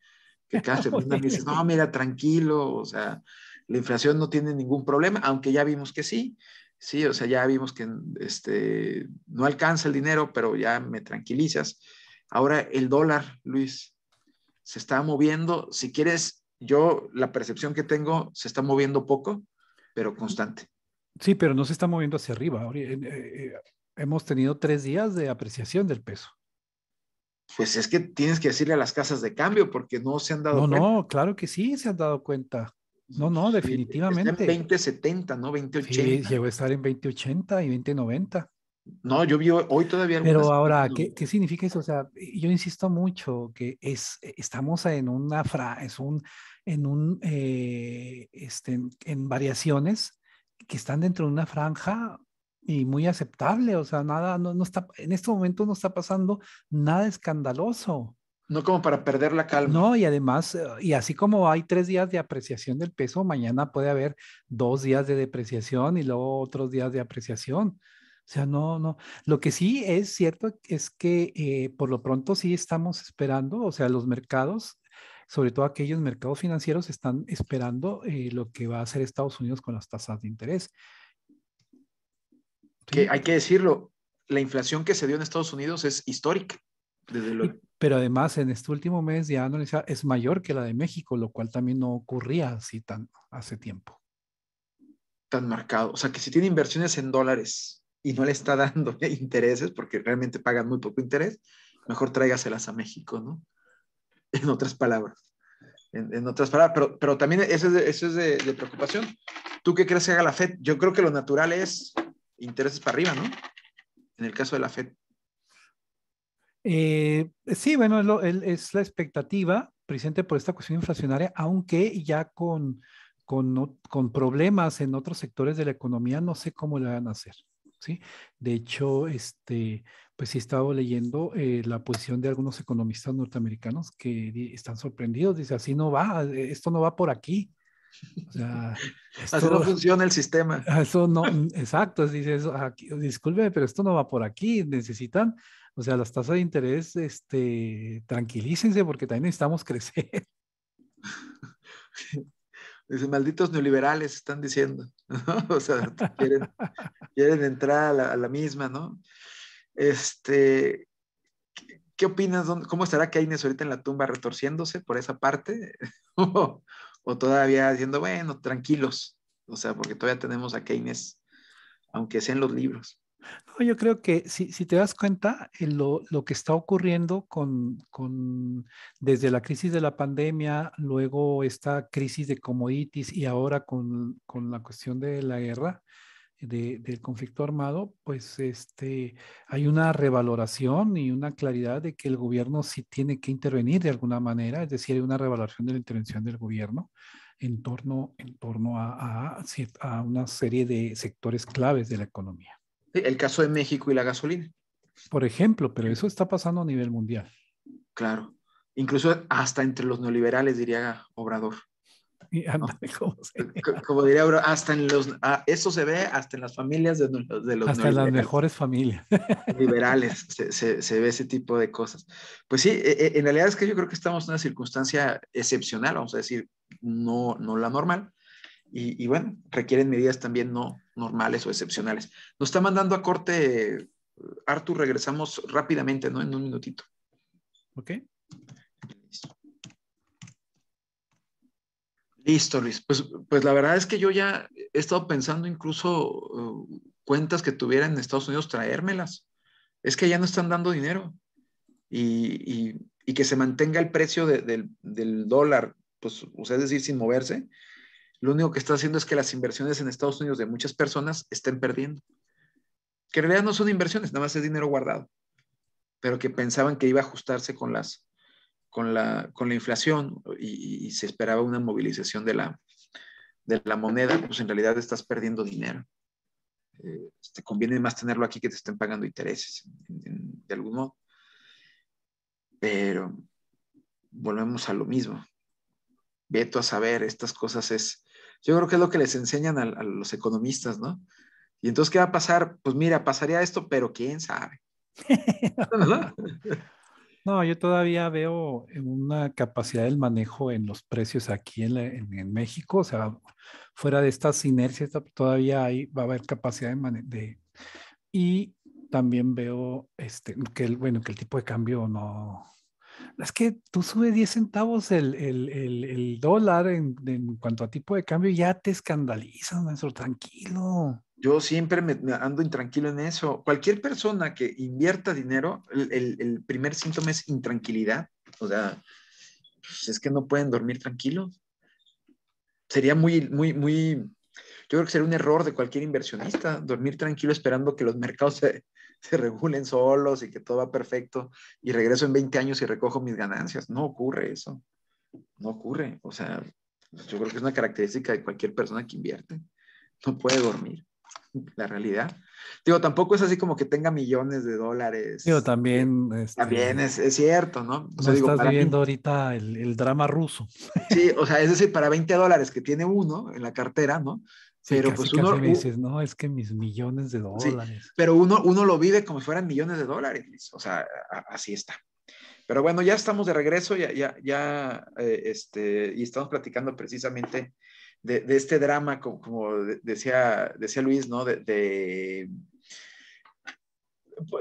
que cada me dices, no, mira, tranquilo, o sea, la inflación no tiene ningún problema, aunque ya vimos que sí, sí, o sea, ya vimos que este, no alcanza el dinero, pero ya me tranquilizas. Ahora el dólar, Luis, se está moviendo. Si quieres yo la percepción que tengo se está moviendo poco, pero constante. Sí, pero no se está moviendo hacia arriba. Eh, eh, hemos tenido tres días de apreciación del peso. Pues es que tienes que decirle a las casas de cambio porque no se han dado no, cuenta. No, no, claro que sí se han dado cuenta. No, no, definitivamente. Está en 2070, ¿no? 2080. Sí, llegó a estar en 2080 y 2090. No, yo vi hoy todavía. Pero ahora, ¿qué, ¿qué, significa eso? O sea, yo insisto mucho que es, estamos en una es un en, un, eh, este, en variaciones que están dentro de una franja y muy aceptable, o sea, nada, no, no está, en este momento no está pasando nada escandaloso. No como para perder la calma. No, y además, eh, y así como hay tres días de apreciación del peso, mañana puede haber dos días de depreciación y luego otros días de apreciación. O sea, no, no. Lo que sí es cierto es que eh, por lo pronto sí estamos esperando, o sea, los mercados sobre todo aquellos mercados financieros están esperando eh, lo que va a hacer Estados Unidos con las tasas de interés. Que hay que decirlo, la inflación que se dio en Estados Unidos es histórica. Desde Pero además, en este último mes ya es mayor que la de México, lo cual también no ocurría así tan hace tiempo. Tan marcado. O sea, que si tiene inversiones en dólares y no le está dando intereses, porque realmente pagan muy poco interés, mejor tráigaselas a México, ¿no? en otras palabras. En, otras palabras, pero, también eso es, de, preocupación. ¿Tú qué crees que haga la FED? Yo creo que lo natural es intereses para arriba, ¿no? En el caso de la FED. Eh, sí, bueno, es, la expectativa presente por esta cuestión inflacionaria, aunque ya con, con, problemas en otros sectores de la economía, no sé cómo lo van a hacer. ¿sí? De hecho, este, pues sí he estado leyendo eh, la posición de algunos economistas norteamericanos que están sorprendidos, dice, así no va, eh, esto no va por aquí. O sea, así no funciona el sistema. Eso no, mm, exacto, dice, eso, disculpe, pero esto no va por aquí, necesitan, o sea, las tasas de interés, este, tranquilícense porque también necesitamos crecer. Dice, malditos neoliberales, están diciendo, O sea, quieren, quieren entrar a la misma, ¿no? Este, ¿qué, opinas? ¿Cómo estará Keynes ahorita en la tumba retorciéndose por esa parte? o, todavía diciendo, bueno, tranquilos, o sea, porque todavía tenemos a Keynes, aunque sea en los libros. No, yo creo que si, te das cuenta, eh, lo, lo que está ocurriendo con, con, desde la crisis de la pandemia, luego esta crisis de comoditis y ahora con, con la cuestión de la guerra, del conflicto armado, pues este, hay una revaloración y una claridad de que el gobierno sí tiene que intervenir de alguna manera, es decir, hay una revaloración de la intervención del gobierno en torno, en torno a, a una serie de sectores claves de la economía. El caso de México y la gasolina. Por ejemplo, pero eso está pasando a nivel mundial. Claro, incluso hasta entre los neoliberales, diría Obrador como, como diría, hasta en los, ah, eso se ve hasta en las familias de, los Hasta las mejores familias. Liberales, se, ve ese tipo de cosas. Pues sí, e, e, en realidad es que yo creo que estamos en una circunstancia excepcional, vamos a decir, no, no la normal. Y, bueno, requieren medidas también no normales o excepcionales. Nos está mandando a corte, Artur, regresamos rápidamente, ¿no? En un minutito. Ok. Listo, Luis. Pues, pues la verdad es que yo ya he estado pensando incluso eh, cuentas que tuviera en Estados Unidos traérmelas. Es que ya no están dando dinero y, que se mantenga el precio del dólar, pues, o sea, es decir, sin moverse. Lo único que está haciendo es que las inversiones en Estados Unidos de muchas personas estén perdiendo. Que en realidad no son inversiones, nada más es dinero guardado, pero que pensaban que iba a ajustarse con las, con la, con la inflación y, se esperaba una movilización de la, de la moneda, pues en realidad estás perdiendo dinero. Eh, te este, conviene más tenerlo aquí que te estén pagando intereses, de algún modo. Pero volvemos a lo mismo. Veto a saber, estas cosas es, yo creo que es lo que les enseñan a, a los economistas, ¿no? Y entonces, ¿qué va a pasar? Pues mira, pasaría esto, pero quién sabe. No, yo todavía veo una capacidad del manejo en los precios aquí en, México, o sea, fuera de estas inercias todavía hay, va a haber capacidad de, de y también veo este, que, el, bueno, que el tipo de cambio no... Es que tú subes 10 centavos el, dólar en, cuanto a tipo de cambio, ya te escandalizan, maestro, tranquilo. Yo siempre me, ando intranquilo en eso. Cualquier persona que invierta dinero, el, primer síntoma es intranquilidad. O sea, pues, es que no pueden dormir tranquilos. Sería muy, muy, muy, yo creo que sería un error de cualquier inversionista dormir tranquilo esperando que los mercados se, se, regulen solos y que todo va perfecto y regreso en 20 años y recojo mis ganancias. No ocurre eso. No ocurre. O sea, yo creo que es una característica de cualquier persona que invierte. No puede dormir la realidad. Digo, tampoco es así como que tenga millones de dólares. Digo, también. Eh, este, también es, es, cierto, ¿no? O sea, estás viendo ahorita el, el, drama ruso. Sí, o sea, es decir, para 20 dólares que tiene uno en la cartera, ¿no? Sí, pero casi, pues uno. me dices, no, es que mis millones de dólares. pero uno, uno lo vive como si fueran millones de dólares. O sea, así está. Pero bueno, ya estamos de regreso, ya, ya, ya eh, este, y estamos platicando precisamente de, este drama, como, decía, decía Luis, ¿no? De,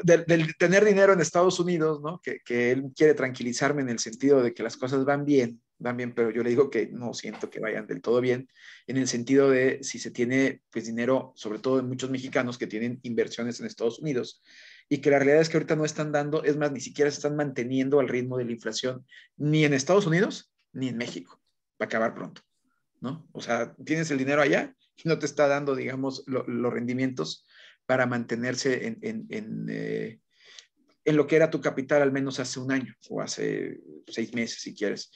del, tener dinero en Estados Unidos, ¿no? Que, que, él quiere tranquilizarme en el sentido de que las cosas van bien, van bien, pero yo le digo que no siento que vayan del todo bien, en el sentido de si se tiene pues dinero, sobre todo de muchos mexicanos que tienen inversiones en Estados Unidos y que la realidad es que ahorita no están dando, es más, ni siquiera se están manteniendo al ritmo de la inflación ni en Estados Unidos ni en México, va a acabar pronto. ¿no? O sea, tienes el dinero allá y no te está dando, digamos, los rendimientos para mantenerse en, eh, en, lo que era tu capital al menos hace un año o hace seis meses, si quieres,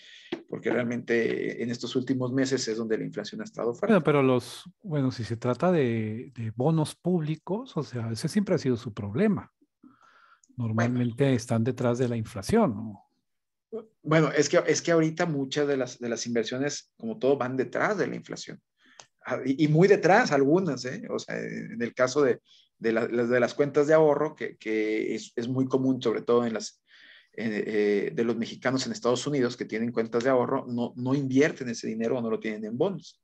porque realmente en estos últimos meses es donde la inflación ha estado fuerte. Bueno, pero los, bueno, si se trata de, bonos públicos, o sea, ese siempre ha sido su problema. Normalmente están detrás de la inflación, ¿no? Bueno, es que, es que ahorita muchas de las, inversiones, como todo, van detrás de la inflación. Ah, y, muy detrás algunas, ¿eh? O sea, en el caso de, las cuentas de ahorro, que, es, muy común, sobre todo en las, eh, eh, de los mexicanos en Estados Unidos que tienen cuentas de ahorro, no, no invierten ese dinero o no lo tienen en bonos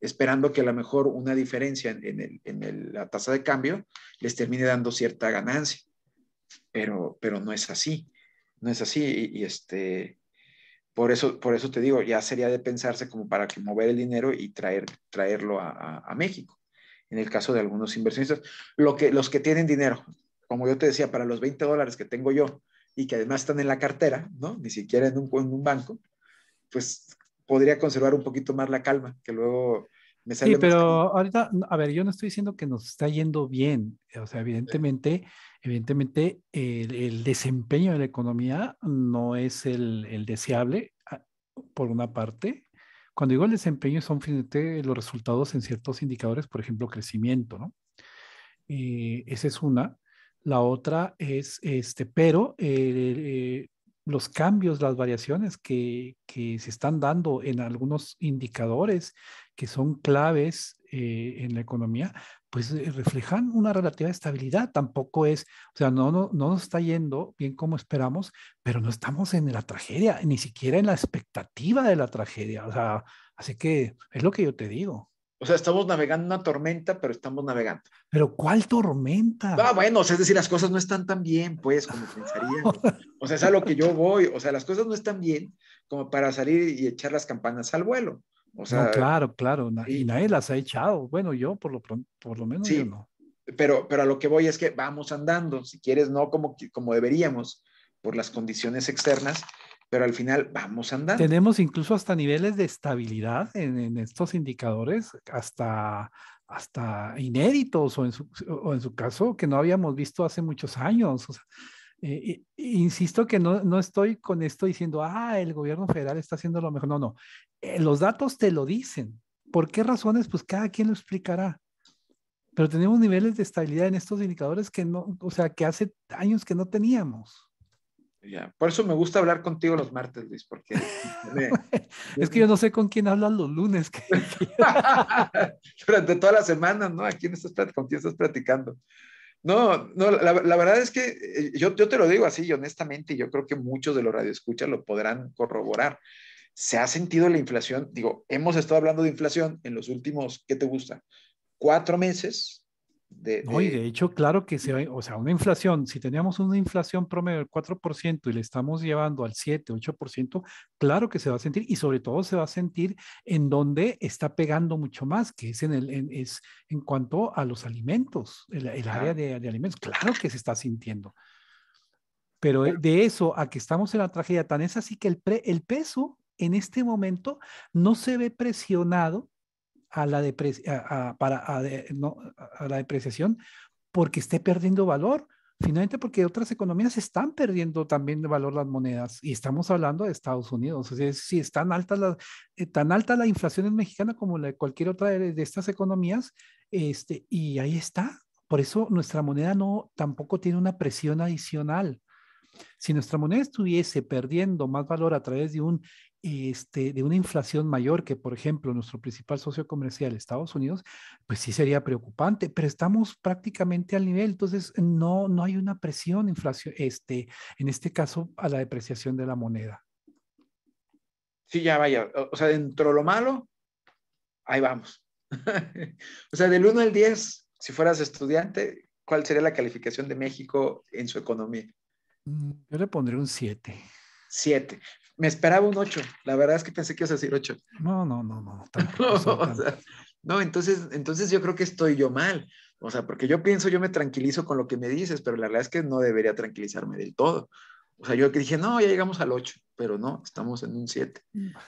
esperando que a lo mejor una diferencia en, la tasa de cambio les termine dando cierta ganancia. Pero, pero no es así no es así y, este, por eso, por eso te digo, ya sería de pensarse como para que mover el dinero y traer, traerlo a, México, en el caso de algunos inversionistas. Lo que, los que tienen dinero, como yo te decía, para los 20 dólares que tengo yo y que además están en la cartera, ¿no? Ni siquiera en un, en un banco, pues podría conservar un poquito más la calma, que luego sí, pero ahorita, a ver, yo no estoy diciendo que nos está yendo bien. O sea, evidentemente, evidentemente el, desempeño de la economía no es el, deseable, ah, por una parte. Cuando digo el desempeño son finalmente los resultados en ciertos indicadores, por ejemplo, crecimiento, ¿no? Eh, esa es una. La otra es, este, pero eh, eh, los cambios, las variaciones que, que, se están dando en algunos indicadores que son claves eh, en la economía, pues eh, reflejan una relativa estabilidad. Tampoco es, o sea, no, no, no nos está yendo bien como esperamos, pero no estamos en la tragedia, ni siquiera en la expectativa de la tragedia. O sea, así que es lo que yo te digo. O sea, estamos navegando una tormenta, pero estamos navegando. ¿Pero cuál tormenta? Ah, bueno, es decir, las cosas no están tan bien, pues, como pensarían. o sea, es a lo que yo voy. O sea, las cosas no están bien como para salir y echar las campanas al vuelo claro, claro, y, nadie las ha echado. Bueno, yo por lo, por lo menos no. Pero, pero a lo que voy es que vamos andando, si quieres, no como, como deberíamos, por las condiciones externas, pero al final vamos andando. Tenemos incluso hasta niveles de estabilidad en, en estos indicadores, hasta, hasta inéditos o en, su, o en su caso que no habíamos visto hace muchos años. O sea, eh, insisto que no, no, estoy con esto diciendo, ah, el gobierno federal está haciendo lo mejor. No, no. Eh, los datos te lo dicen. ¿Por qué razones? Pues cada quien lo explicará. Pero tenemos niveles de estabilidad en estos indicadores que no, o sea, que hace años que no teníamos. Ya. Por eso me gusta hablar contigo los martes, Luis, porque... es que yo no sé con quién hablas los lunes. Durante toda la semana, ¿no? ¿A quién estás, con quién estás platicando? No, no, la, verdad es que eh, yo, te lo digo así, honestamente, yo creo que muchos de los radioescuchas lo podrán corroborar. Se ha sentido la inflación, digo, hemos estado hablando de inflación en los últimos, ¿qué te gusta? Cuatro meses, de, No, y de hecho, claro que se va, o sea, una inflación, si teníamos una inflación promedio del 4% y le estamos llevando al 7, 8%, claro que se va a sentir y sobre todo se va a sentir en donde está pegando mucho más, que es en, el, es en cuanto a los alimentos, el, área de, alimentos, claro que se está sintiendo. Pero de eso a que estamos en la tragedia, tan es así que el, el peso en este momento no se ve presionado a la, a, para, a, la depreciación porque esté perdiendo valor. Finalmente, porque otras economías están perdiendo también de valor las monedas y estamos hablando de Estados Unidos. O sea, si es tan alta la, eh, tan alta la inflación en mexicana como la de cualquier otra de, de estas economías, este, y ahí está. Por eso nuestra moneda no tampoco tiene una presión adicional. Si nuestra moneda estuviese perdiendo más valor a través de un este, de una inflación mayor que, por ejemplo, nuestro principal socio comercial, Estados Unidos, pues sí sería preocupante, pero estamos prácticamente al nivel, entonces no, no hay una presión inflación, este, en este caso a la depreciación de la moneda. Sí, ya vaya, o sea, dentro de lo malo, ahí vamos. o sea, del 1 al 10, si fueras estudiante, ¿cuál sería la calificación de México en su economía? Mm, yo le pondré un 7. 7 me esperaba un 8. La verdad es que pensé que ibas a decir 8. No, no, no, no. no, entonces, entonces yo creo que estoy yo mal. O sea, porque yo pienso, yo me tranquilizo con lo que me dices, pero la verdad es que no debería tranquilizarme del todo. O sea, yo que dije, no, ya llegamos al 8, pero no, estamos en un 7.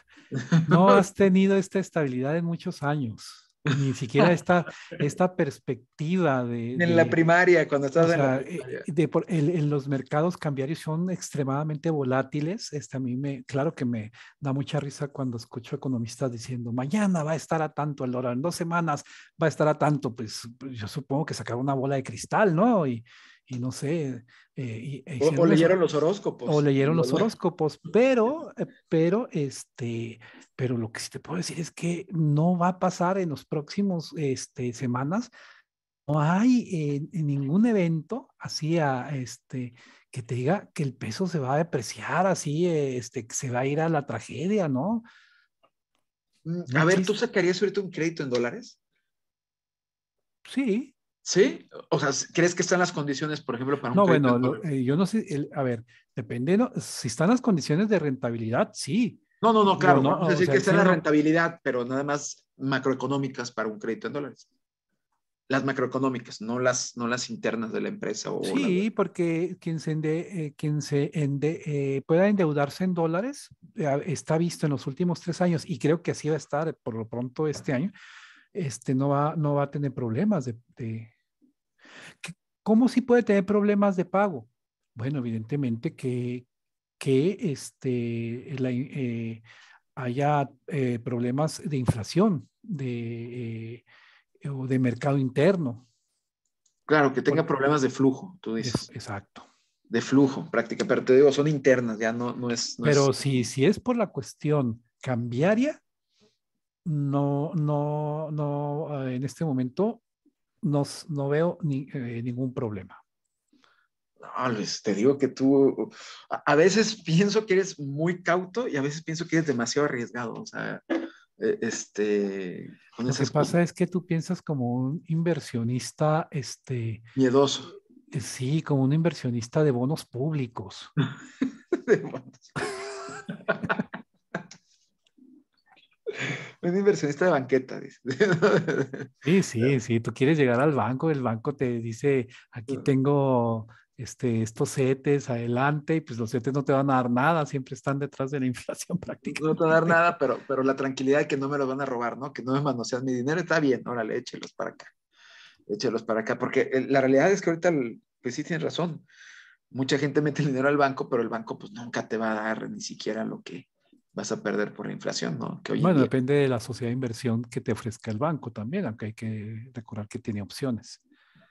No has tenido esta estabilidad en muchos años ni siquiera esta, esta perspectiva de... En la primaria, cuando estás en eh, De, en los mercados cambiarios son extremadamente volátiles. Este, a mí, me, claro que me da mucha risa cuando escucho economistas diciendo, mañana va a estar a tanto el dólar, en dos semanas va a estar a tanto. Pues, pues yo supongo que sacar una bola de cristal, ¿no? Y, y no sé. Eh, o, leyeron los, horóscopos. O leyeron los horóscopos, pero, eh, pero, este, pero lo que sí te puedo decir es que no va a pasar en los próximos este, semanas. No hay eh, ningún evento así este, que te diga que el peso se va a depreciar, así este, que se va a ir a la tragedia, ¿no? Mm, a ver, ¿tú sacarías ahorita un crédito en dólares? Sí, ¿Sí? O sea, ¿crees que están las condiciones, por ejemplo, para un No, bueno, eh, yo no sé, a ver, depende. si están las condiciones de rentabilidad, sí. No, no, no, claro, no, decir que está la rentabilidad, pero nada más macroeconómicas para un crédito en dólares. Las macroeconómicas, no las, no las internas de la empresa. O sí, porque quien se, ende, eh, quien se eh, pueda endeudarse en dólares está visto en los últimos tres años y creo que así va a estar por lo pronto este año este, no, va, no va a tener problemas de, ¿Cómo sí puede tener problemas de pago? Bueno, evidentemente que, que este, eh, haya eh, problemas de inflación de, eh, o de mercado interno. Claro, que tenga problemas de flujo, tú dices. exacto. De flujo, práctica, pero te digo, son internas, ya no, no es... pero Si, si es por la cuestión cambiaria, no, no, no, en este momento no, veo eh, ningún problema. te digo que tú a, veces pienso que eres muy cauto y a veces pienso que eres demasiado arriesgado. O sea, e, este. Lo que pasa es que tú piensas como un inversionista, este. Miedoso. Eh, sí, como un inversionista de bonos públicos. un inversionista de banqueta, dice. Sí, sí, sí, tú quieres llegar al banco, el banco te dice, aquí tengo este, estos CETES adelante, y pues los CETES no te van a dar nada, siempre están detrás de la inflación prácticamente. No te van a dar nada, pero, pero la tranquilidad de que no me los van a robar, ¿no? Que no me manoseas mi dinero, está bien, órale, échelos para acá. Échelos para acá, porque eh, la realidad es que ahorita, pues sí tienes razón. Mucha gente mete el dinero al banco, pero el banco pues nunca te va a dar ni siquiera lo que, vas a perder por la inflación, ¿no? Que bueno, depende de la sociedad de inversión que te ofrezca el banco también, aunque hay que recordar que tiene opciones.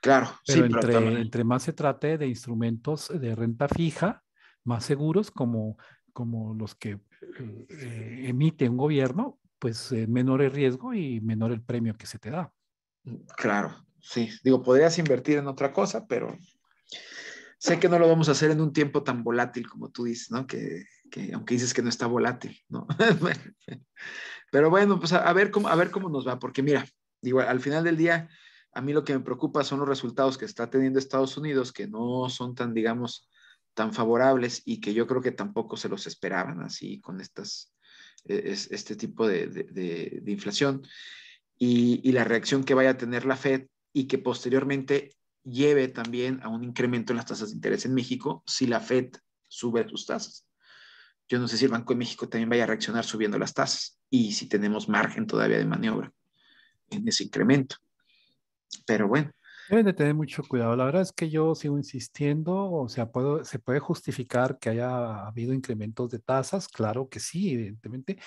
Claro, pero, sí, entre, pero entre, más se trate de instrumentos de renta fija, más seguros como, como los que eh, emite un gobierno, pues eh, menor el riesgo y menor el premio que se te da. Claro, sí. Digo, podrías invertir en otra cosa, pero sé que no lo vamos a hacer en un tiempo tan volátil como tú dices, ¿no? Que aunque dices que no está volátil, ¿no? Pero bueno, pues a, ver cómo, a ver cómo nos va, porque mira, digo, al final del día, a mí lo que me preocupa son los resultados que está teniendo Estados Unidos, que no son tan, digamos, tan favorables y que yo creo que tampoco se los esperaban así con estas, eh, este tipo de, inflación y la reacción que vaya a tener la Fed y que posteriormente lleve también a un incremento en las tasas de interés en México si la Fed sube sus tasas. Yo no sé si el Banco de México también vaya a reaccionar subiendo las tasas y si tenemos margen todavía de maniobra en ese incremento. Pero bueno. Deben de tener mucho cuidado. La verdad es que yo sigo insistiendo, o sea, se puede justificar que haya habido incrementos de tasas, claro que sí, evidentemente,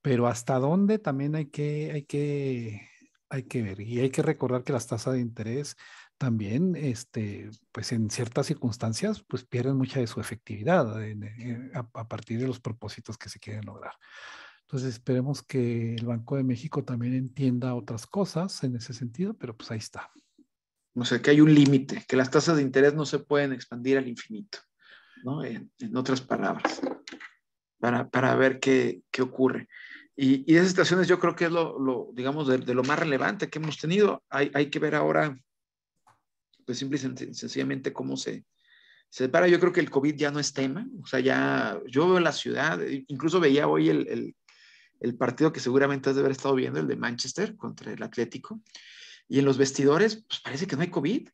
pero hasta dónde también hay que, hay que, hay que ver. Y hay que recordar que las tasas de interés también, este, pues en ciertas circunstancias, pues pierden mucha de su efectividad eh, a, partir de los propósitos que se quieren lograr. Entonces esperemos que el Banco de México también entienda otras cosas en ese sentido, pero pues ahí está. No sé, que hay un límite, que las tasas de interés no se pueden expandir al infinito, ¿no? En, otras palabras, para, para ver qué, qué ocurre. Y, y, esas situaciones yo creo que es lo, lo digamos, de, de, lo más relevante que hemos tenido. Hay, hay que ver ahora pues simple y sencillamente cómo se, se separa. Yo creo que el COVID ya no es tema, o sea, ya yo veo la ciudad, e-, incluso veía hoy el, partido que seguramente has de haber estado viendo, el de Manchester contra el Atlético, y en los vestidores, pues parece que no hay COVID.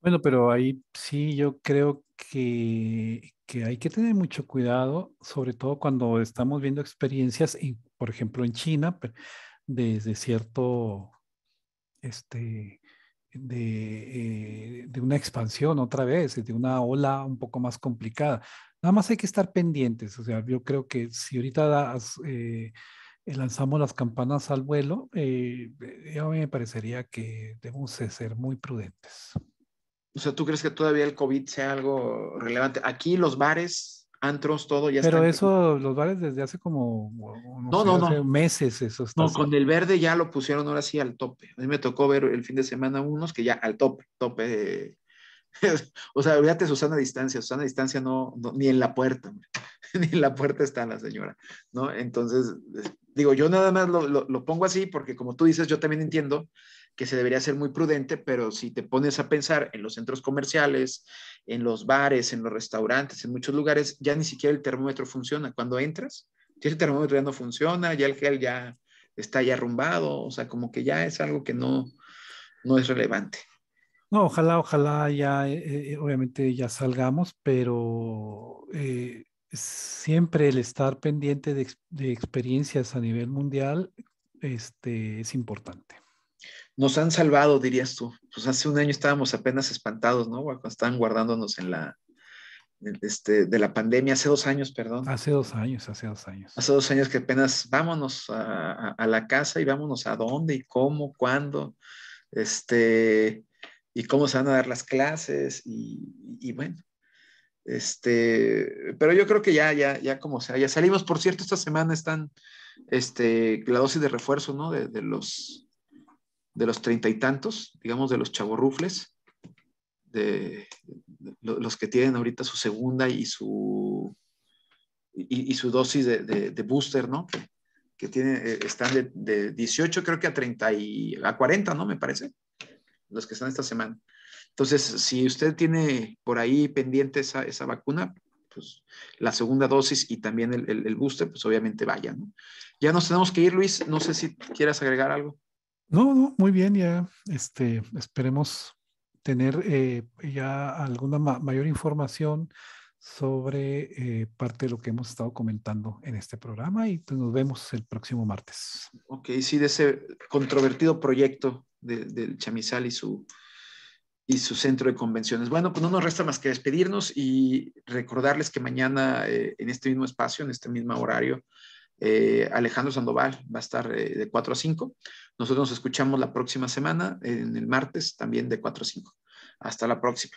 Bueno, pero ahí sí yo creo que, que hay que tener mucho cuidado, sobre todo cuando estamos viendo experiencias, y por ejemplo, en China, desde cierto este, eh, de, una expansión otra vez, de una ola un poco más complicada. Nada más hay que estar pendientes, o sea, yo creo que si ahorita eh, eh, lanzamos las campanas al vuelo, a mí me parecería que debemos ser muy prudentes. O sea, ¿tú crees que todavía el COVID sea algo relevante? Aquí los bares mantros, todo ya Pero eso, los bares desde hace como no, no, no, meses, eso No, con el verde ya lo pusieron ahora sí al tope. A mí me tocó ver el fin de semana unos que ya al tope, tope. o sea, olvídate Susana Distancia, Susana Distancia no, ni en la puerta, ni en la puerta está la señora, ¿no? Entonces, digo, yo nada más lo, lo, lo pongo así porque como tú dices, yo también entiendo que se debería ser muy prudente, pero si te pones a pensar en los centros comerciales, en los bares, en los restaurantes, en muchos lugares, ya ni siquiera el termómetro funciona. Cuando entras, Si el termómetro ya no funciona, ya el gel ya está ya arrumbado, o sea, como que ya es algo que no, no es relevante. No, ojalá, ojalá ya, eh, eh, obviamente ya salgamos, pero eh, siempre el estar pendiente de, de experiencias a nivel mundial este, es importante nos han salvado, dirías tú. Pues hace un año estábamos apenas espantados, ¿no? Cuando estaban guardándonos en la, este, de la pandemia, hace dos años, perdón. Hace dos años, hace dos años. Hace dos años que apenas vámonos a, la casa y vámonos a dónde y cómo, cuándo, este, y cómo se van a dar las clases y, bueno. Este, pero yo creo que ya, ya, ya como sea, ya salimos. Por cierto, esta semana están, este, la dosis de refuerzo, ¿no? de los, de los treinta y tantos, digamos de los chavorrufles, de, los que tienen ahorita su segunda y su, y, su dosis de, booster, ¿no? Que, eh, están de, 18 creo que a 30 y a 40, ¿no? Me parece, los que están esta semana. Entonces, si usted tiene por ahí pendiente esa, esa vacuna, pues la segunda dosis y también el, el, el booster, pues obviamente vaya, ¿no? Ya nos tenemos que ir, Luis. No sé si quieras agregar algo. No, no, muy bien, ya este, esperemos tener eh, ya alguna mayor información sobre eh, parte de lo que hemos estado comentando en este programa y pues nos vemos el próximo martes. Ok, sí, de ese controvertido proyecto del de Chamizal y su, y su centro de convenciones. Bueno, pues no nos resta más que despedirnos y recordarles que mañana eh, en este mismo espacio, en este mismo horario, Alejandro Sandoval va a estar de 4 a 5 nosotros nos escuchamos la próxima semana, en el martes, también de 4 a 5. Hasta la próxima.